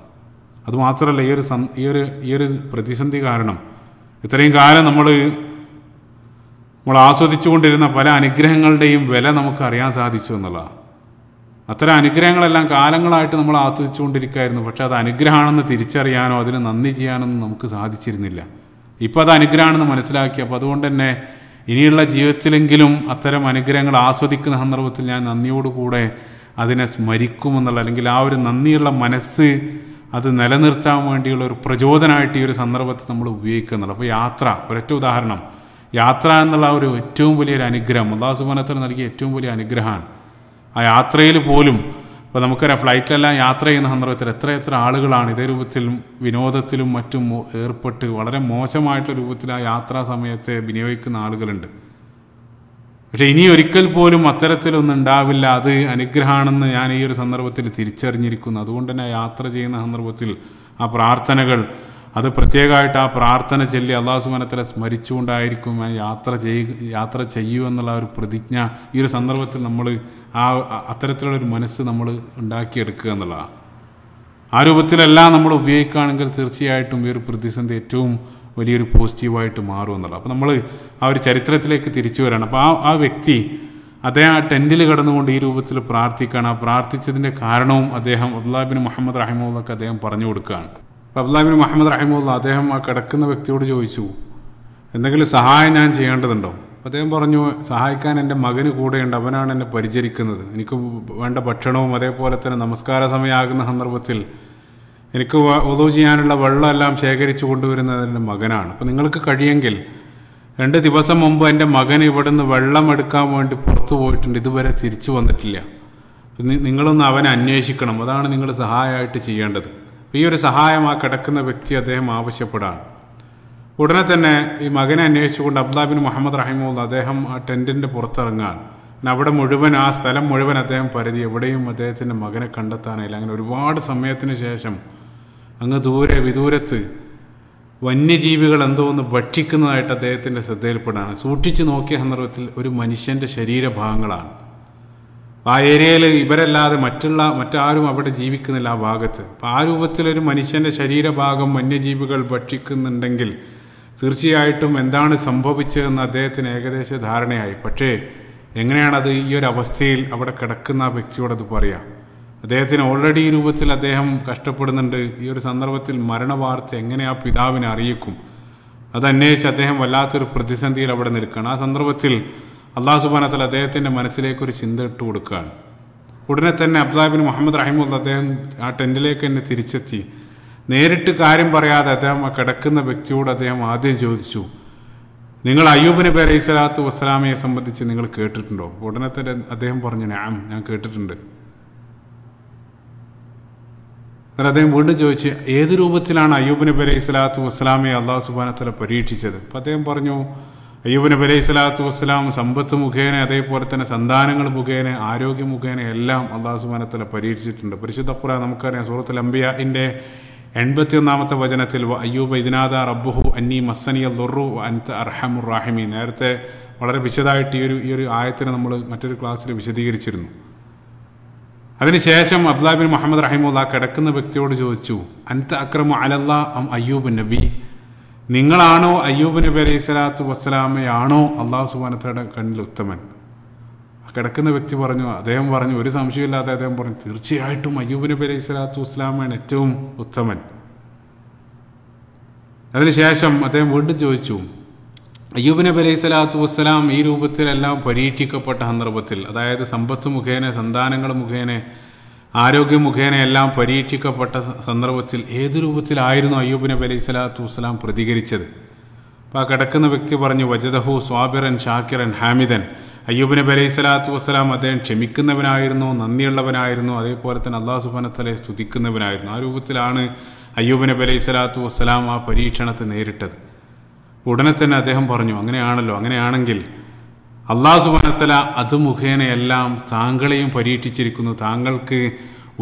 അതുമാത്രമല്ല ഈ ഒരു ഈ ഒരു ഈ ഒരു പ്രതിസന്ധി കാരണം ഇത്രയും കാലം നമ്മൾ നമ്മൾ ആസ്വദിച്ചുകൊണ്ടിരുന്ന പല അനുഗ്രഹങ്ങളുടെയും വില നമുക്ക് അറിയാൻ സാധിച്ചു എന്നുള്ളതാണ് അത്തരം അനുഗ്രഹങ്ങളെല്ലാം കാലങ്ങളായിട്ട് നമ്മൾ ആസ്വദിച്ചുകൊണ്ടിരിക്കുകയായിരുന്നു പക്ഷേ അത് അനുഗ്രഹമാണെന്ന് തിരിച്ചറിയാനോ അതിന് നന്ദി ചെയ്യാനൊന്നും നമുക്ക് സാധിച്ചിരുന്നില്ല ഇപ്പോൾ അത് അനുഗ്രഹമാണെന്ന് മനസ്സിലാക്കി അപ്പോൾ അതുകൊണ്ട് തന്നെ ഇനിയുള്ള ജീവിതത്തിലെങ്കിലും അത്തരം അനുഗ്രഹങ്ങൾ ആസ്വദിക്കുന്ന സന്ദർഭത്തിൽ ഞാൻ നന്ദിയോടുകൂടെ അതിനെ സ്മരിക്കുമെന്നുള്ള അല്ലെങ്കിൽ ആ ഒരു നന്ദിയുള്ള മനസ്സ് അത് നിലനിർത്താൻ വേണ്ടിയുള്ള ഒരു പ്രചോദനമായിട്ട് ഈ ഒരു സന്ദർഭത്തെ നമ്മൾ ഉപയോഗിക്കുന്നുള്ളൂ അപ്പോൾ യാത്ര ഒരൊറ്റ ഉദാഹരണം യാത്ര എന്നുള്ള ഒരു ഏറ്റവും വലിയൊരു അനുഗ്രഹം അള്ളാഹു സുബാനത്തിന് നൽകിയ ഏറ്റവും വലിയ അനുഗ്രഹമാണ് ആ യാത്രയിൽ പോലും ഇപ്പോൾ നമുക്കറിയാം ഫ്ലൈറ്റിലെല്ലാം യാത്ര ചെയ്യുന്ന സന്ദർഭത്തിൽ എത്ര എത്ര ആളുകളാണ് ഇതേ രൂപത്തിലും വിനോദത്തിലും മറ്റും ഏർപ്പെട്ട് വളരെ മോശമായിട്ടുള്ള രൂപത്തിൽ ആ യാത്രാ സമയത്തെ വിനിയോഗിക്കുന്ന ആളുകളുണ്ട് പക്ഷെ ഇനി ഒരിക്കൽ പോലും അത്തരത്തിലൊന്നും ഉണ്ടാവില്ല അത് അനുഗ്രഹമാണെന്ന് ഞാൻ ഈ ഒരു സന്ദർഭത്തിൽ തിരിച്ചറിഞ്ഞിരിക്കുന്നു അതുകൊണ്ട് തന്നെ യാത്ര ചെയ്യുന്ന സന്ദർഭത്തിൽ ആ പ്രാർത്ഥനകൾ അത് പ്രത്യേകമായിട്ട് ആ പ്രാർത്ഥന ചൊല്ലി അള്ളാഹുസുമനത്തിലെ സ്മരിച്ചുകൊണ്ടായിരിക്കും യാത്ര ചെയ്യുക യാത്ര ചെയ്യൂ എന്നുള്ള ഒരു പ്രതിജ്ഞ ഈ ഒരു സന്ദർഭത്തിൽ നമ്മൾ ആ അത്തരത്തിലുള്ളൊരു മനസ്സ് നമ്മൾ ഉണ്ടാക്കിയെടുക്കുക എന്നുള്ളതാണ് ആ രൂപത്തിലെല്ലാം നമ്മൾ ഉപയോഗിക്കുകയാണെങ്കിൽ തീർച്ചയായിട്ടും ഈ ഒരു പ്രതിസന്ധി ഏറ്റവും വലിയൊരു പോസിറ്റീവായിട്ട് മാറും എന്നുള്ളത് അപ്പോൾ നമ്മൾ ആ ഒരു ചരിത്രത്തിലേക്ക് തിരിച്ചു വരാണ് അപ്പോൾ ആ ആ വ്യക്തി അദ്ദേഹം ആ ടെൻറ്റിൽ കിടന്നുകൊണ്ട് ഈ രൂപത്തിൽ പ്രാർത്ഥിക്കുകയാണ് ആ പ്രാർത്ഥിച്ചതിൻ്റെ കാരണവും അദ്ദേഹം അബ്ദുല്ലാബിൻ മുഹമ്മദ് റഹിമുള്ളക്ക് അദ്ദേഹം പറഞ്ഞു കൊടുക്കുകയാണ് അപ്പോൾ അബ്ദുല്ലാബിൻ മുഹമ്മദ് റഹിമുള്ള അദ്ദേഹം ആ കിടക്കുന്ന വ്യക്തിയോട് ചോദിച്ചു എന്തെങ്കിലും സഹായം ഞാൻ ചെയ്യേണ്ടതുണ്ടോ അദ്ദേഹം പറഞ്ഞു സഹായിക്കാൻ എൻ്റെ മകന് കൂടെയുണ്ട് അവനാണ് എന്നെ പരിചരിക്കുന്നത് എനിക്ക് വേണ്ട ഭക്ഷണവും അതേപോലെ തന്നെ നമസ്കാര സമയമാകുന്ന സന്ദർഭത്തിൽ എനിക്ക് ഒതു ചെയ്യാനുള്ള വെള്ളമെല്ലാം ശേഖരിച്ചു കൊണ്ടുവരുന്നത് എൻ്റെ മകനാണ് അപ്പം നിങ്ങൾക്ക് കഴിയെങ്കിൽ രണ്ട് ദിവസം മുമ്പ് എൻ്റെ മകൻ ഇവിടുന്ന് വെള്ളം എടുക്കാൻ വേണ്ടി പുറത്തു പോയിട്ടുണ്ട് ഇതുവരെ തിരിച്ചു വന്നിട്ടില്ല നിങ്ങളൊന്ന് അവനെ അന്വേഷിക്കണം അതാണ് നിങ്ങൾ സഹായമായിട്ട് ചെയ്യേണ്ടത് ഈ ഒരു സഹായം ആ കിടക്കുന്ന വ്യക്തി അദ്ദേഹം ആവശ്യപ്പെടാണ് ഉടനെ തന്നെ ഈ മകനെ അന്വേഷിച്ചുകൊണ്ട് അബ്ദാബിൻ മുഹമ്മദ് റഹിമുള്ള അദ്ദേഹം ആ ടെൻറ്റിൻ്റെ പുറത്തിറങ്ങാൻ അവിടെ മുഴുവൻ ആ സ്ഥലം മുഴുവൻ അദ്ദേഹം പരിധി എവിടെയും അദ്ദേഹത്തിൻ്റെ മകനെ കണ്ടെത്താനായില്ല അങ്ങനെ ഒരുപാട് സമയത്തിന് ശേഷം അങ്ങ് ദൂരെ വിദൂരത്ത് വന്യജീവികൾ എന്തോ ഒന്ന് ഭക്ഷിക്കുന്നതായിട്ട് അദ്ദേഹത്തിൻ്റെ ശ്രദ്ധയിൽപ്പെടാണ് സൂക്ഷിച്ചു നോക്കിയ സന്ദർഭത്തിൽ ഒരു മനുഷ്യൻ്റെ ശരീരഭാഗങ്ങളാണ് ആ ഏരിയയിൽ ഇവരല്ലാതെ മറ്റുള്ള മറ്റാരും അവിടെ ജീവിക്കുന്നില്ല ആ ഭാഗത്ത് അപ്പം ആ രൂപത്തിലൊരു മനുഷ്യൻ്റെ ശരീരഭാഗം വന്യജീവികൾ ഭക്ഷിക്കുന്നുണ്ടെങ്കിൽ തീർച്ചയായിട്ടും എന്താണ് സംഭവിച്ചതെന്ന് അദ്ദേഹത്തിന് ഏകദേശ ധാരണയായി പക്ഷേ എങ്ങനെയാണത് ഈ ഒരു അവസ്ഥയിൽ അവിടെ കിടക്കുന്ന ആ വ്യക്തിയോടത് പറയാം അദ്ദേഹത്തിന് ഓൾറെഡി ഈ രൂപത്തിൽ അദ്ദേഹം കഷ്ടപ്പെടുന്നുണ്ട് ഈ ഒരു സന്ദർഭത്തിൽ മരണവാർത്ത എങ്ങനെ ആ പിതാവിനെ അറിയിക്കും അതന്വേഷിച്ച് അദ്ദേഹം വല്ലാത്തൊരു പ്രതിസന്ധിയിൽ അവിടെ നിൽക്കുകയാണ് ആ സന്ദർഭത്തിൽ അള്ളാഹു സുബാനത്തൽ അദ്ദേഹത്തിൻ്റെ മനസ്സിലേക്കൊരു ചിന്ത ഇട്ട് കൊടുക്കുകയാണ് ഉടനെ തന്നെ അബ്ദാബിൻ മുഹമ്മദ് റഹിമുള്ള അദ്ദേഹം ആ ടെൻറ്റിലേക്ക് തന്നെ തിരിച്ചെത്തി നേരിട്ട് കാര്യം പറയാതെ അദ്ദേഹം ആ കിടക്കുന്ന വ്യക്തിയോട് അദ്ദേഹം ആദ്യം ചോദിച്ചു നിങ്ങൾ അയ്യൂബ് നബി അലൈഹി സ്വലാത്തു വസ്സലാമയെ സംബന്ധിച്ച് നിങ്ങൾ കേട്ടിട്ടുണ്ടോ ഉടനെ തന്നെ അദ്ദേഹം പറഞ്ഞു ഞാൻ ഞാൻ കേട്ടിട്ടുണ്ട് എന്നാൽ അദ്ദേഹം വീണ്ടും ചോദിച്ചു ഏത് രൂപത്തിലാണ് അയ്യൂബ് നബി അലൈഹി സ്വലാത്തു വസ്സലാമെ അള്ളാഹു സുബാനത്തല പരീക്ഷിച്ചത് അപ്പം അദ്ദേഹം പറഞ്ഞു അയ്യൂബ് നബി അലൈഹി സ്വലാത്തു വസ്സലാം സമ്പത്ത് മുഖേന അതേപോലെ തന്നെ സന്താനങ്ങൾ മുഖേന ആരോഗ്യ മുഖേന എല്ലാം അള്ളാഹു സുബാനത്തല പരീക്ഷിച്ചിട്ടുണ്ട് പരിശുദ്ധ ഖുറ നമുക്കറിയാം സൂറത്തുൽ അംബിയൻ്റെ എൺപത്തി ഒന്നാമത്തെ വചനത്തിൽ അയ്യൂബ് ഇദിനാദ റബ്ബുഹു അന്നി മസ്സനി അല്ലുറു അൻത അർഹമുർ നേരത്തെ വളരെ വിശദമായിട്ട് ഈ ഒരു ഈ ഒരു ആയത്തിനെ നമ്മൾ മറ്റൊരു ക്ലാസ്സിൽ വിശദീകരിച്ചിരുന്നു അതിനുശേഷം ബിൻ മുഹമ്മദ് റഹിമുല്ല കിടക്കുന്ന വ്യക്തിയോട് ചോദിച്ചു അൻത അക്രമു അലല്ലാ അം അയ്യൂബ് നബി നിങ്ങളാണോ അയ്യൂബ് നബി അലൈഹി സ്വലാത്തു വസ്സലാമയാണോ അള്ളാഹു സുബാനത്തയുടെ കണ്ണിൽ ഉത്തമൻ കിടക്കുന്ന വ്യക്തി പറഞ്ഞു അദ്ദേഹം പറഞ്ഞു ഒരു സംശയമില്ലാതെ അദ്ദേഹം പറഞ്ഞു തീർച്ചയായിട്ടും അയ്യൂബ് നബി അലൈഹി സ്വലാത്തു വസ്സലാമയാണ് ഏറ്റവും ഉത്തമൻ അതിനുശേഷം അദ്ദേഹം വീണ്ടും ചോദിച്ചു അയ്യൂബ് നബി അലൈഹി സ്വലാത്തു വസ്സലാം ഈ രൂപത്തിലെല്ലാം പരീക്ഷിക്കപ്പെട്ട സന്ദർഭത്തിൽ അതായത് സമ്പത്ത് മുഖേന സന്താനങ്ങൾ മുഖേന ആരോഗ്യ മുഖേന എല്ലാം പരീക്ഷിക്കപ്പെട്ട സന്ദർഭത്തിൽ ഏത് രൂപത്തിലായിരുന്നു അയ്യൂബ് നബി അലൈഹി സ്വലാത്തു വസ്സലാം പ്രതികരിച്ചത് അപ്പോൾ ആ കിടക്കുന്ന വ്യക്തി പറഞ്ഞു വജദഹു സ്വാബിറൻ ഷാക്കിറൻ ഹാമിദൻ അയ്യൂബ് നബി അലൈഹി സ്വലാത്തു വസ്സലാം അദ്ദേഹം ക്ഷമിക്കുന്നവനായിരുന്നു നന്ദിയുള്ളവനായിരുന്നു അതേപോലെ തന്നെ അള്ളാഹു സുബനത്തലെ സ്തുതിക്കുന്നവനായിരുന്നു ആ രൂപത്തിലാണ് അയ്യൂബ് നബി അലൈഹി സ്വലാത്തു വസ്സലാം ആ പരീക്ഷണത്തെ നേരിട്ടത് ഉടനെ തന്നെ അദ്ദേഹം പറഞ്ഞു അങ്ങനെയാണല്ലോ അങ്ങനെയാണെങ്കിൽ അള്ളാഹു സുബാനത്തല അത് മുഖേനയെല്ലാം താങ്കളെയും പരീക്ഷിച്ചിരിക്കുന്നു താങ്കൾക്ക്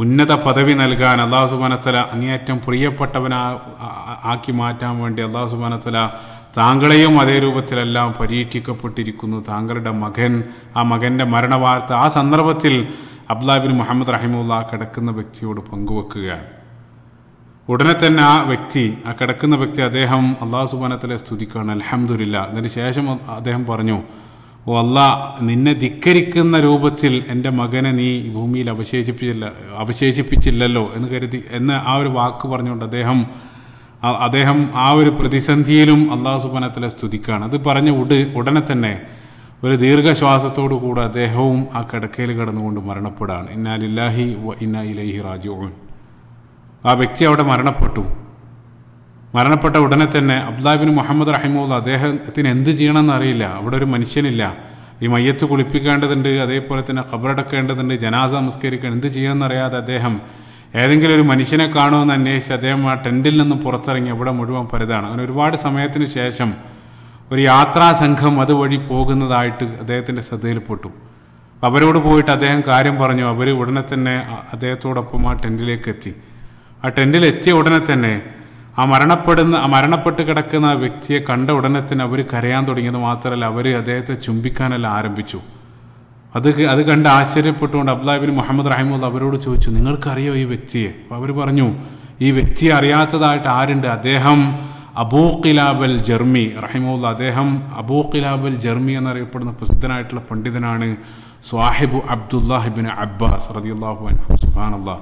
ഉന്നത പദവി നൽകാൻ അള്ളാഹു സുബാനത്തല അങ്ങേയറ്റം പ്രിയപ്പെട്ടവനാ ആക്കി മാറ്റാൻ വേണ്ടി അള്ളാഹു സുബാനത്തല താങ്കളെയും അതേ രൂപത്തിലെല്ലാം പരീക്ഷിക്കപ്പെട്ടിരിക്കുന്നു താങ്കളുടെ മകൻ ആ മകൻ്റെ മരണവാർത്ത ആ സന്ദർഭത്തിൽ അബ്ദാബിൻ മുഹമ്മദ് റഹിമുള്ള കിടക്കുന്ന വ്യക്തിയോട് പങ്കുവെക്കുകയാണ് ഉടനെ തന്നെ ആ വ്യക്തി ആ കിടക്കുന്ന വ്യക്തി അദ്ദേഹം അള്ളാഹു സുബാനത്തിലെ സ്തുതിക്കുകയാണ് അലഹമുല്ല അതിന് ശേഷം അദ്ദേഹം പറഞ്ഞു ഓ അല്ലാ നിന്നെ ധിക്കരിക്കുന്ന രൂപത്തിൽ എൻ്റെ മകനെ നീ ഭൂമിയിൽ അവശേഷിപ്പിച്ചില്ല അവശേഷിപ്പിച്ചില്ലല്ലോ എന്ന് കരുതി എന്ന് ആ ഒരു വാക്ക് പറഞ്ഞുകൊണ്ട് അദ്ദേഹം അദ്ദേഹം ആ ഒരു പ്രതിസന്ധിയിലും അള്ളാഹു സുബാനത്തിലെ സ്തുതിക്കുകയാണ് അത് പറഞ്ഞ ഉട് ഉടനെ തന്നെ ഒരു ദീർഘശ്വാസത്തോടു കൂടെ അദ്ദേഹവും ആ കിടക്കയിൽ കിടന്നുകൊണ്ട് മരണപ്പെടുകയാണ് ഇന്നാലില്ലാഹി ഇന്നാ ഇലഹി ഇലൈഹി ആ വ്യക്തി അവിടെ മരണപ്പെട്ടു മരണപ്പെട്ട ഉടനെ തന്നെ അബ്ദാബിൻ മുഹമ്മദ് റഹിമുള്ള അദ്ദേഹത്തിന് എന്ത് ചെയ്യണമെന്ന് അറിയില്ല അവിടെ ഒരു മനുഷ്യനില്ല ഈ മയ്യത്ത് കുളിപ്പിക്കേണ്ടതുണ്ട് അതേപോലെ തന്നെ കബറടക്കേണ്ടതുണ്ട് ജനാസ നമസ്കരിക്കണം എന്ത് ചെയ്യുമെന്നറിയാതെ അദ്ദേഹം ഏതെങ്കിലും ഒരു മനുഷ്യനെ കാണുമെന്ന് അന്വേഷിച്ച് അദ്ദേഹം ആ ടെൻറ്റിൽ നിന്ന് പുറത്തിറങ്ങി അവിടെ മുഴുവൻ പരുതാണ് അങ്ങനെ ഒരുപാട് സമയത്തിന് ശേഷം ഒരു യാത്രാ സംഘം അതുവഴി പോകുന്നതായിട്ട് അദ്ദേഹത്തിൻ്റെ ശ്രദ്ധയിൽപ്പെട്ടു അവരോട് പോയിട്ട് അദ്ദേഹം കാര്യം പറഞ്ഞു അവർ ഉടനെ തന്നെ അദ്ദേഹത്തോടൊപ്പം ആ ടെൻറ്റിലേക്ക് എത്തി ആ ടെൻറ്റിൽ എത്തിയ ഉടനെ തന്നെ ആ മരണപ്പെടുന്ന ആ മരണപ്പെട്ട് കിടക്കുന്ന വ്യക്തിയെ കണ്ട ഉടനെ തന്നെ അവർ കരയാൻ തുടങ്ങിയത് മാത്രമല്ല അവർ അദ്ദേഹത്തെ ചുംബിക്കാനെല്ലാം ആരംഭിച്ചു അത് അത് കണ്ട് ആശ്ചര്യപ്പെട്ടുകൊണ്ട് അബ്ദാബിൻ മുഹമ്മദ് റഹിമുള്ള അവരോട് ചോദിച്ചു നിങ്ങൾക്കറിയോ ഈ വ്യക്തിയെ അവർ പറഞ്ഞു ഈ വ്യക്തിയെ അറിയാത്തതായിട്ട് ആരുണ്ട് അദ്ദേഹം അബൂ കിലാബൽ ജർമി റഹിമുള്ള അദ്ദേഹം അബൂ കിലാബൽ ജർമി എന്നറിയപ്പെടുന്ന പ്രസിദ്ധനായിട്ടുള്ള പണ്ഡിതനാണ് സ്വാഹിബു അബ്ദുല്ലാഹിബിൻ അബ്ബാസ് റതിയുല്ലാഹു അൻഹു അള്ളാഹ്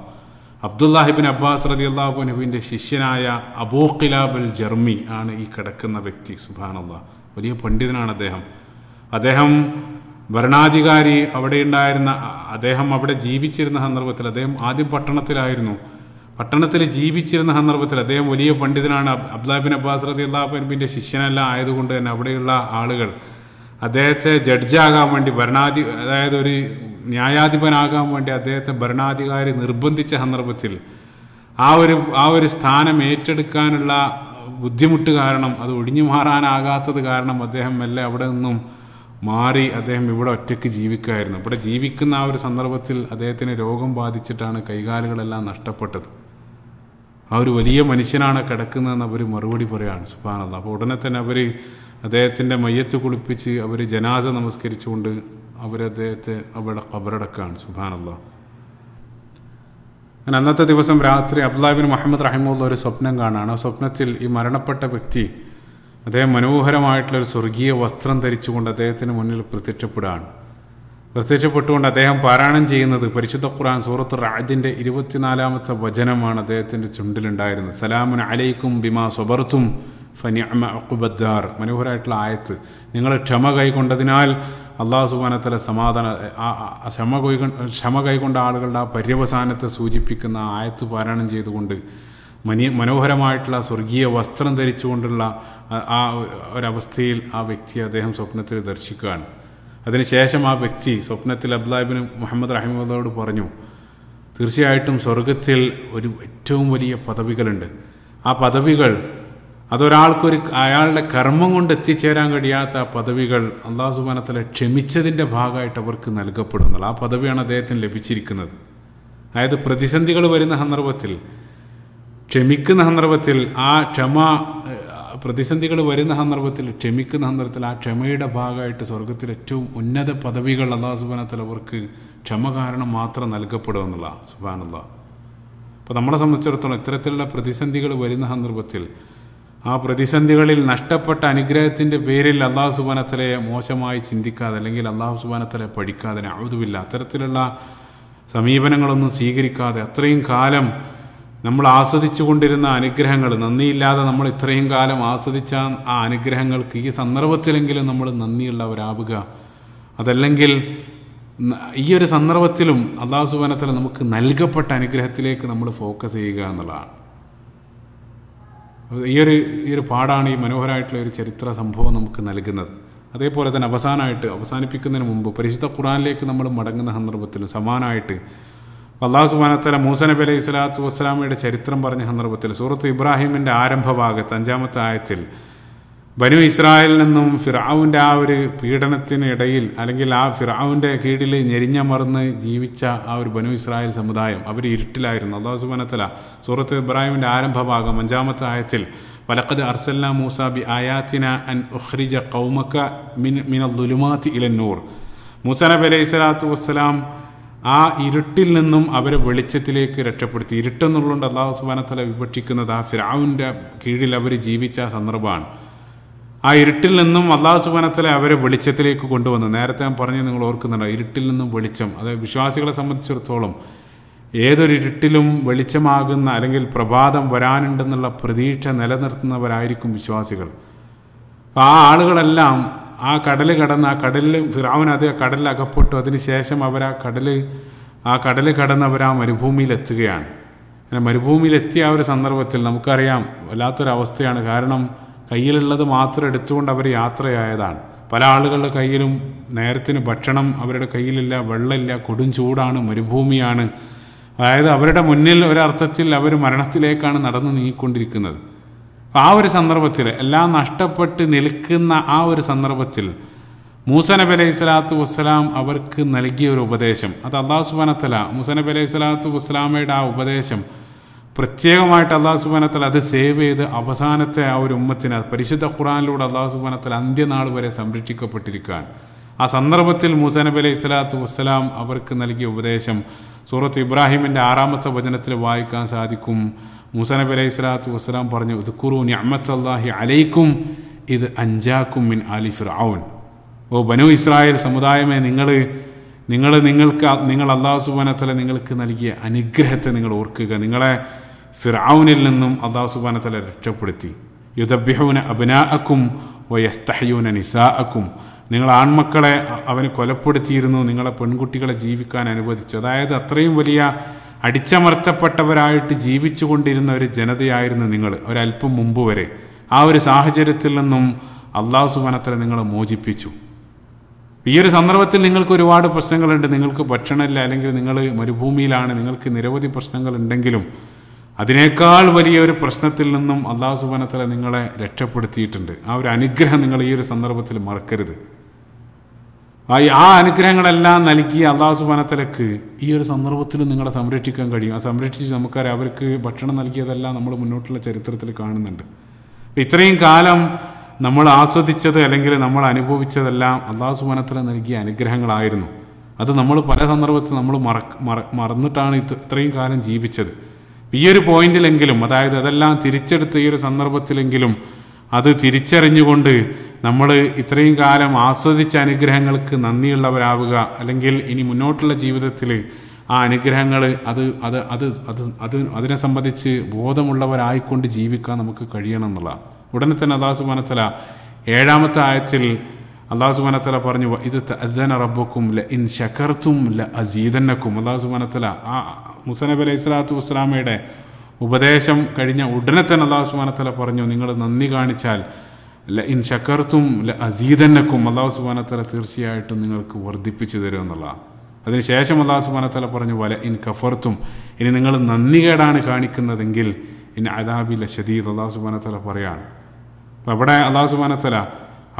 അബ്ദുല്ലാഹിബിൻ അബ്ബാസ് റതി അള്ളാഹുനുവിൻ്റെ ശിഷ്യനായ അബൂഖിലാബൽ ജർമി ആണ് ഈ കിടക്കുന്ന വ്യക്തി സുബാനുള്ള വലിയ പണ്ഡിതനാണ് അദ്ദേഹം അദ്ദേഹം ഭരണാധികാരി അവിടെ ഉണ്ടായിരുന്ന അദ്ദേഹം അവിടെ ജീവിച്ചിരുന്ന സന്ദർഭത്തിൽ അദ്ദേഹം ആദ്യം പട്ടണത്തിലായിരുന്നു പട്ടണത്തിൽ ജീവിച്ചിരുന്ന സന്ദർഭത്തിൽ അദ്ദേഹം വലിയ പണ്ഡിതനാണ് അബ്ദുല്ലാബിൻ അബ്ബാസ് റതി അള്ളാഹുബിൻ്റെ ശിഷ്യനെല്ലാം ആയതുകൊണ്ട് തന്നെ അവിടെയുള്ള ആളുകൾ അദ്ദേഹത്തെ ജഡ്ജാകാൻ വേണ്ടി ഭരണാധി അതായത് ഒരു ന്യായാധിപനാകാൻ വേണ്ടി അദ്ദേഹത്തെ ഭരണാധികാരി നിർബന്ധിച്ച സന്ദർഭത്തിൽ ആ ഒരു ആ ഒരു സ്ഥാനം ഏറ്റെടുക്കാനുള്ള ബുദ്ധിമുട്ട് കാരണം അത് ഒഴിഞ്ഞു മാറാനാകാത്തത് കാരണം അദ്ദേഹം എല്ലാം അവിടെ നിന്നും മാറി അദ്ദേഹം ഇവിടെ ഒറ്റയ്ക്ക് ജീവിക്കുമായിരുന്നു ഇവിടെ ജീവിക്കുന്ന ആ ഒരു സന്ദർഭത്തിൽ അദ്ദേഹത്തിന് രോഗം ബാധിച്ചിട്ടാണ് കൈകാലുകളെല്ലാം നഷ്ടപ്പെട്ടത് ആ ഒരു വലിയ മനുഷ്യനാണ് കിടക്കുന്നതെന്ന് അവർ മറുപടി പറയുകയാണ് സുബാനത് അപ്പോൾ ഉടനെ തന്നെ അവർ അദ്ദേഹത്തിൻ്റെ മയ്യത്ത് കുളിപ്പിച്ച് അവർ ജനാസ നമസ്കരിച്ചുകൊണ്ട് അവരദ്ദേഹത്തെ അവിടെ കബറടക്കാണ് സുബാനല്ല അങ്ങനെ അന്നത്തെ ദിവസം രാത്രി അബ്ദുലാബിൻ മുഹമ്മദ് റഹിമുള്ള ഒരു സ്വപ്നം കാണാണ് ആ സ്വപ്നത്തിൽ ഈ മരണപ്പെട്ട വ്യക്തി അദ്ദേഹം മനോഹരമായിട്ടുള്ളൊരു സ്വർഗീയ വസ്ത്രം ധരിച്ചുകൊണ്ട് അദ്ദേഹത്തിന് മുന്നിൽ പ്രത്യക്ഷപ്പെടുകയാണ് പ്രത്യക്ഷപ്പെട്ടുകൊണ്ട് അദ്ദേഹം പാരായണം ചെയ്യുന്നത് പരിശുദ്ധ ഖുർആൻ സൂറത്ത് റാജിൻ്റെ ഇരുപത്തിനാലാമത്തെ വചനമാണ് അദ്ദേഹത്തിൻ്റെ ചുണ്ടിലുണ്ടായിരുന്നത് സലാമുൻ അലൈക്കും ബിമാ സ്വബർത്തും ഫനിഅമ അക്കുബദ്ദാർ മനോഹരമായിട്ടുള്ള ആയത്ത് നിങ്ങൾ ക്ഷമ കൈക്കൊണ്ടതിനാൽ അള്ളാഹു സുബാനത്തല സമാധാന ക്ഷമ കൈ ക്ഷമ കൈകൊണ്ട ആളുകളുടെ ആ പര്യവസാനത്തെ സൂചിപ്പിക്കുന്ന ആയത്ത് പാരായണം ചെയ്തുകൊണ്ട് മനി മനോഹരമായിട്ടുള്ള സ്വർഗീയ വസ്ത്രം ധരിച്ചുകൊണ്ടുള്ള ആ ഒരവസ്ഥയിൽ ആ വ്യക്തി അദ്ദേഹം സ്വപ്നത്തിൽ ദർശിക്കുകയാണ് അതിനുശേഷം ആ വ്യക്തി സ്വപ്നത്തിൽ അബ്ദാബിന് മുഹമ്മദ് റഹിമദോട് പറഞ്ഞു തീർച്ചയായിട്ടും സ്വർഗത്തിൽ ഒരു ഏറ്റവും വലിയ പദവികളുണ്ട് ആ പദവികൾ അതൊരാൾക്കൊരു അയാളുടെ കർമ്മം കൊണ്ട് എത്തിച്ചേരാൻ കഴിയാത്ത പദവികൾ അള്ളാഹു സുബാനത്തല ക്ഷമിച്ചതിൻ്റെ ഭാഗമായിട്ട് അവർക്ക് നൽകപ്പെടുന്നത് ആ പദവിയാണ് അദ്ദേഹത്തിന് ലഭിച്ചിരിക്കുന്നത് അതായത് പ്രതിസന്ധികൾ വരുന്ന സന്ദർഭത്തിൽ ക്ഷമിക്കുന്ന സന്ദർഭത്തിൽ ആ ക്ഷമ പ്രതിസന്ധികൾ വരുന്ന സന്ദർഭത്തിൽ ക്ഷമിക്കുന്ന സന്ദർഭത്തിൽ ആ ക്ഷമയുടെ ഭാഗമായിട്ട് സ്വർഗത്തിൽ ഏറ്റവും ഉന്നത പദവികൾ അള്ളാഹു സുബാനത്തല അവർക്ക് ക്ഷമ കാരണം മാത്രം നൽകപ്പെടുമെന്നുള്ള സുബാനുള്ള അപ്പോൾ നമ്മളെ സംബന്ധിച്ചിടത്തോളം ഇത്തരത്തിലുള്ള പ്രതിസന്ധികൾ വരുന്ന സന്ദർഭത്തിൽ ആ പ്രതിസന്ധികളിൽ നഷ്ടപ്പെട്ട അനുഗ്രഹത്തിൻ്റെ പേരിൽ അള്ളാഹു സുബാനത്തലയെ മോശമായി ചിന്തിക്കാതെ അല്ലെങ്കിൽ അള്ളാഹു സുബാനത്തലെ പഠിക്കാതെ അഴുതുമില്ല അത്തരത്തിലുള്ള സമീപനങ്ങളൊന്നും സ്വീകരിക്കാതെ അത്രയും കാലം നമ്മൾ ആസ്വദിച്ചു കൊണ്ടിരുന്ന അനുഗ്രഹങ്ങൾ നന്ദിയില്ലാതെ നമ്മൾ ഇത്രയും കാലം ആസ്വദിച്ച ആ അനുഗ്രഹങ്ങൾക്ക് ഈ സന്ദർഭത്തിലെങ്കിലും നമ്മൾ നന്ദിയുള്ളവരാവുക അതല്ലെങ്കിൽ ഈ ഒരു സന്ദർഭത്തിലും അള്ളാഹു സുബാനത്തല നമുക്ക് നൽകപ്പെട്ട അനുഗ്രഹത്തിലേക്ക് നമ്മൾ ഫോക്കസ് ചെയ്യുക എന്നുള്ളതാണ് ഈ ഒരു ഈ ഒരു പാടാണ് ഈ മനോഹരമായിട്ടുള്ള ഒരു ചരിത്ര സംഭവം നമുക്ക് നൽകുന്നത് അതേപോലെ തന്നെ അവസാനമായിട്ട് അവസാനിപ്പിക്കുന്നതിന് മുമ്പ് പരിശുദ്ധ ഖുറാനിലേക്ക് നമ്മൾ മടങ്ങുന്ന സന്ദർഭത്തിലും സമാനമായിട്ട് അള്ളാഹു സുബാനത്തല മൂസ നബി അലൈഹി സ്വലാത്തു വസ്സലാമയുടെ ചരിത്രം പറഞ്ഞ സന്ദർഭത്തിൽ സൂറത്ത് ഇബ്രാഹിമിൻ്റെ ആരംഭഭാഗത്ത് അഞ്ചാമത്തെ ആയത്തിൽ ബനു ഇസ്രായേലിൽ നിന്നും ഫിറാവുൻ്റെ ആ ഒരു പീഡനത്തിനിടയിൽ അല്ലെങ്കിൽ ആ ഫിറാവുൻ്റെ കീഴിൽ മറന്ന് ജീവിച്ച ആ ഒരു ബനു ഇസ്രായേൽ സമുദായം അവർ ഇരുട്ടിലായിരുന്നു അള്ളാഹു സുബനത്തല സൂറത്ത് ഇബ്രാഹിമിൻ്റെ ആരംഭഭാഗം അഞ്ചാമത്തെ ആയത്തിൽ വലക്കത് അർസല്ല മൂസ ബി ആയാത്തിന അൻ ഉഹ്രിജ കൗമക്ക മിൻ മിനുലുമാത്തി ഇലന്നൂർ മൂസ നബി അലൈഹി സ്വലാത്തു വസ്സലാം ആ ഇരുട്ടിൽ നിന്നും അവരെ വെളിച്ചത്തിലേക്ക് രക്ഷപ്പെടുത്തി ഇരുട്ടെന്നുള്ളതുകൊണ്ട് അള്ളാഹു സുബാനത്തല വിഭക്ഷിക്കുന്നത് ആ ഫിറാവിൻ്റെ കീഴിൽ അവർ ജീവിച്ച സന്ദർഭമാണ് ആ ഇരുട്ടിൽ നിന്നും അള്ളാഹു സുബാനത്തിലെ അവരെ വെളിച്ചത്തിലേക്ക് കൊണ്ടുവന്നു നേരത്തെ ഞാൻ പറഞ്ഞു നിങ്ങൾ ഓർക്കുന്നുണ്ടോ ഇരുട്ടിൽ നിന്നും വെളിച്ചം അതായത് വിശ്വാസികളെ സംബന്ധിച്ചിടത്തോളം ഏതൊരു ഇരുട്ടിലും വെളിച്ചമാകുന്ന അല്ലെങ്കിൽ പ്രഭാതം വരാനുണ്ടെന്നുള്ള പ്രതീക്ഷ നിലനിർത്തുന്നവരായിരിക്കും വിശ്വാസികൾ ആ ആളുകളെല്ലാം ആ കടൽ കടന്ന് ആ കടലിൽ ഫിറാവൻ അത് ആ കടലിൽ അകപ്പെട്ടു അതിനുശേഷം അവർ ആ കടൽ ആ കടൽ കടന്ന് അവർ ആ മരുഭൂമിയിലെത്തുകയാണ് അങ്ങനെ മരുഭൂമിയിലെത്തിയ ആ ഒരു സന്ദർഭത്തിൽ നമുക്കറിയാം വല്ലാത്തൊരവസ്ഥയാണ് കാരണം കയ്യിലുള്ളത് മാത്രം എടുത്തുകൊണ്ട് അവർ യാത്രയായതാണ് പല ആളുകളുടെ കയ്യിലും നേരത്തിന് ഭക്ഷണം അവരുടെ കയ്യിലില്ല വെള്ളമില്ല കൊടും ചൂടാണ് മരുഭൂമിയാണ് അതായത് അവരുടെ മുന്നിൽ ഒരർത്ഥത്തിൽ അവർ മരണത്തിലേക്കാണ് നടന്നു നീങ്ങിക്കൊണ്ടിരിക്കുന്നത് ആ ഒരു സന്ദർഭത്തിൽ എല്ലാം നഷ്ടപ്പെട്ട് നിൽക്കുന്ന ആ ഒരു സന്ദർഭത്തിൽ മൂസനബി അലൈഹി സ്വലാത്തു വസ്സലാം അവർക്ക് നൽകിയ ഒരു ഉപദേശം അത് അള്ളാഹു സുബാനത്തല മൂസനബി അലൈഹി സ്വലാത്തു വസ്സലാമയുടെ ആ ഉപദേശം പ്രത്യേകമായിട്ട് അള്ളാഹു സുബാനത്തൽ അത് സേവ് ചെയ്ത് അവസാനത്തെ ആ ഒരു ഉമ്മത്തിന് പരിശുദ്ധ ഖുറാനിലൂടെ അള്ളാഹു സുബാനത്തൽ അന്ത്യനാൾ വരെ സംരക്ഷിക്കപ്പെട്ടിരിക്കുകയാണ് ആ സന്ദർഭത്തിൽ മൂസ നബി അലൈഹി സ്വലാത്തു വസ്സലാം അവർക്ക് നൽകിയ ഉപദേശം സൂറത്ത് ഇബ്രാഹിമിൻ്റെ ആറാമത്തെ വചനത്തിൽ വായിക്കാൻ സാധിക്കും മൂസ നബി അലൈഹി സ്വലാത്തു വസ്സലാം പറഞ്ഞു ഇത് കുറു ഞമ്മത്ത് അള്ളാഹി അലൈക്കും ഇത് അഞ്ചാക്കും മിൻ അലി ഫിർ ഓ ബനു ഇസ്രായേൽ സമുദായമേ നിങ്ങൾ നിങ്ങൾ നിങ്ങൾക്ക് നിങ്ങൾ അള്ളാഹു സുബാനത്തല നിങ്ങൾക്ക് നൽകിയ അനുഗ്രഹത്തെ നിങ്ങൾ ഓർക്കുക നിങ്ങളെ ഫിറാവുനിൽ നിന്നും അള്ളാഹു സുബാനത്തല രക്ഷപ്പെടുത്തി യുദ്ധഭ്യഹൂന അഭിനാഅക്കും വയസ്തഹയൂന നിസാഅക്കും നിങ്ങൾ ആൺമക്കളെ അവന് കൊലപ്പെടുത്തിയിരുന്നു നിങ്ങളെ പെൺകുട്ടികളെ ജീവിക്കാൻ അനുവദിച്ചു അതായത് അത്രയും വലിയ അടിച്ചമർത്തപ്പെട്ടവരായിട്ട് ജീവിച്ചു കൊണ്ടിരുന്ന ഒരു ജനതയായിരുന്നു നിങ്ങൾ ഒരല്പം മുമ്പ് വരെ ആ ഒരു സാഹചര്യത്തിൽ നിന്നും അള്ളാഹു സുബാനത്തല നിങ്ങളെ മോചിപ്പിച്ചു ഈ ഒരു സന്ദർഭത്തിൽ നിങ്ങൾക്ക് ഒരുപാട് പ്രശ്നങ്ങളുണ്ട് നിങ്ങൾക്ക് ഭക്ഷണമില്ല അല്ലെങ്കിൽ നിങ്ങൾ മരുഭൂമിയിലാണ് നിങ്ങൾക്ക് നിരവധി പ്രശ്നങ്ങളുണ്ടെങ്കിലും അതിനേക്കാൾ വലിയ ഒരു പ്രശ്നത്തിൽ നിന്നും അള്ളാഹു സുബനത്തല നിങ്ങളെ രക്ഷപ്പെടുത്തിയിട്ടുണ്ട് ആ ഒരു അനുഗ്രഹം നിങ്ങൾ ഈ ഒരു സന്ദർഭത്തിൽ മറക്കരുത് ആ ആ അനുഗ്രഹങ്ങളെല്ലാം നൽകിയ അള്ളാഹു സുബാനത്തലക്ക് ഈ ഒരു സന്ദർഭത്തിൽ നിങ്ങളെ സംരക്ഷിക്കാൻ കഴിയും ആ സംരക്ഷിച്ച് നമുക്കറിയാം അവർക്ക് ഭക്ഷണം നൽകിയതെല്ലാം നമ്മൾ മുന്നോട്ടുള്ള ചരിത്രത്തിൽ കാണുന്നുണ്ട് ഇത്രയും കാലം നമ്മൾ ആസ്വദിച്ചത് അല്ലെങ്കിൽ നമ്മൾ അനുഭവിച്ചതെല്ലാം അള്ളാഹു സുബാനത്തിൽ നൽകിയ അനുഗ്രഹങ്ങളായിരുന്നു അത് നമ്മൾ പല സന്ദർഭത്തിൽ നമ്മൾ മറ മറന്നിട്ടാണ് ഇത്രയും കാലം ജീവിച്ചത് ഈ ഒരു പോയിന്റിലെങ്കിലും അതായത് അതെല്ലാം തിരിച്ചെടുത്ത ഈ ഒരു സന്ദർഭത്തിലെങ്കിലും അത് തിരിച്ചറിഞ്ഞുകൊണ്ട് നമ്മൾ ഇത്രയും കാലം ആസ്വദിച്ച അനുഗ്രഹങ്ങൾക്ക് നന്ദിയുള്ളവരാവുക അല്ലെങ്കിൽ ഇനി മുന്നോട്ടുള്ള ജീവിതത്തിൽ ആ അനുഗ്രഹങ്ങൾ അത് അത് അത് അത് അതിനെ സംബന്ധിച്ച് ബോധമുള്ളവരായിക്കൊണ്ട് ജീവിക്കാൻ നമുക്ക് കഴിയണം എന്നുള്ളതാണ് ഉടനെ തന്നെ അള്ളാഹു സുബാനത്തല ഏഴാമത്തെ ആയത്തിൽ അള്ളാഹു സുബാനത്തല പറഞ്ഞു ഇത് അദ്ദന റബ്ബക്കും ല ഇൻ ഷക്കർത്തും ല അജീതന്നക്കും അള്ളാഹു സുബാനത്തല ആ മുസനബ് അലൈഹി സ്വലാത്തു വസ്സലാമയുടെ ഉപദേശം കഴിഞ്ഞ ഉടനെ തന്നെ അള്ളാഹു സുബാനത്തല പറഞ്ഞു നിങ്ങൾ നന്ദി കാണിച്ചാൽ ല ഇൻ ഷക്കർത്തും ല അസീദന്നക്കും അള്ളാഹു സുബാനത്തല തീർച്ചയായിട്ടും നിങ്ങൾക്ക് വർദ്ധിപ്പിച്ചു തരും എന്നുള്ള അതിനുശേഷം അള്ളാഹു സുബാനത്തല പറഞ്ഞു വല ഇൻ കഫർത്തും ഇനി നിങ്ങൾ നന്ദികേടാണ് കാണിക്കുന്നതെങ്കിൽ ഇനി അദാബില ഷദീദ് അള്ളാഹു സുബാനത്തല പറയാണ് അപ്പോൾ ഇവിടെ അള്ളാഹു സുബാനത്തല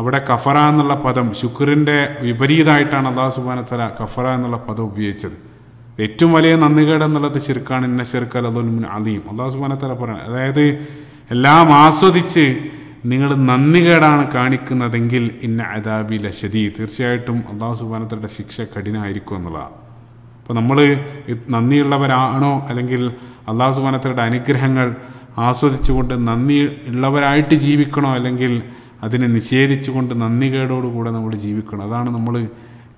അവിടെ കഫറ എന്നുള്ള പദം ശുക്രിൻ്റെ വിപരീതമായിട്ടാണ് അള്ളാഹു സുബാനത്തല കഫറ എന്നുള്ള പദം ഉപയോഗിച്ചത് ഏറ്റവും വലിയ നന്ദികേട് എന്നുള്ളത് ശിർക്കാണ് ഇന്ന ഷിർക്ക് അലദുൽമുൻ അലീം അള്ളാഹു സുബാനത്തല പറയുന്നത് അതായത് എല്ലാം ആസ്വദിച്ച് നിങ്ങൾ നന്ദികേടാണ് കാണിക്കുന്നതെങ്കിൽ ഇന്ന അദാബി ലഷദി തീർച്ചയായിട്ടും അള്ളാഹു സുബാനത്തലയുടെ ശിക്ഷ കഠിനമായിരിക്കും എന്നുള്ളതാണ് അപ്പോൾ നമ്മൾ നന്ദിയുള്ളവരാണോ അല്ലെങ്കിൽ അള്ളാഹു സുബാനത്തലയുടെ അനുഗ്രഹങ്ങൾ ആസ്വദിച്ചുകൊണ്ട് നന്ദി ഉള്ളവരായിട്ട് ജീവിക്കണോ അല്ലെങ്കിൽ അതിനെ നിഷേധിച്ചുകൊണ്ട് കേടോടുകൂടെ നമ്മൾ ജീവിക്കണം അതാണ് നമ്മൾ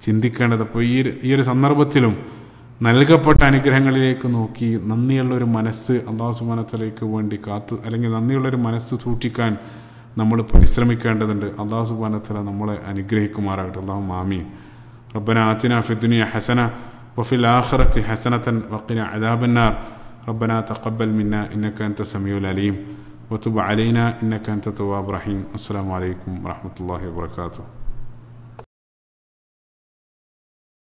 ചിന്തിക്കേണ്ടത് അപ്പോൾ ഈ ഈ ഒരു സന്ദർഭത്തിലും നൽകപ്പെട്ട അനുഗ്രഹങ്ങളിലേക്ക് നോക്കി നന്ദിയുള്ള ഒരു മനസ്സ് അള്ളാഹുസുബാനത്തലേക്ക് വേണ്ടി കാത്തു അല്ലെങ്കിൽ നന്ദിയുള്ളൊരു ഒരു മനസ്സ് സൂക്ഷിക്കാൻ നമ്മൾ പരിശ്രമിക്കേണ്ടതുണ്ട് അള്ളാഹു സുബാനത്തല നമ്മളെ അനുഗ്രഹിക്കുമാറാകട്ടെ അള്ളാഹു മാമി റബ്ബന ആത്തിന ഫിദുനിയ ഹസന വഫിൽ ആഹ്റത്തി ഹസനത്തൻ വക്കിന അദാബന്നാർ ربنا تقبل منا إنك أنت السميع العليم وتب علينا إنك أنت تواب رحيم السلام عليكم ورحمة الله وبركاته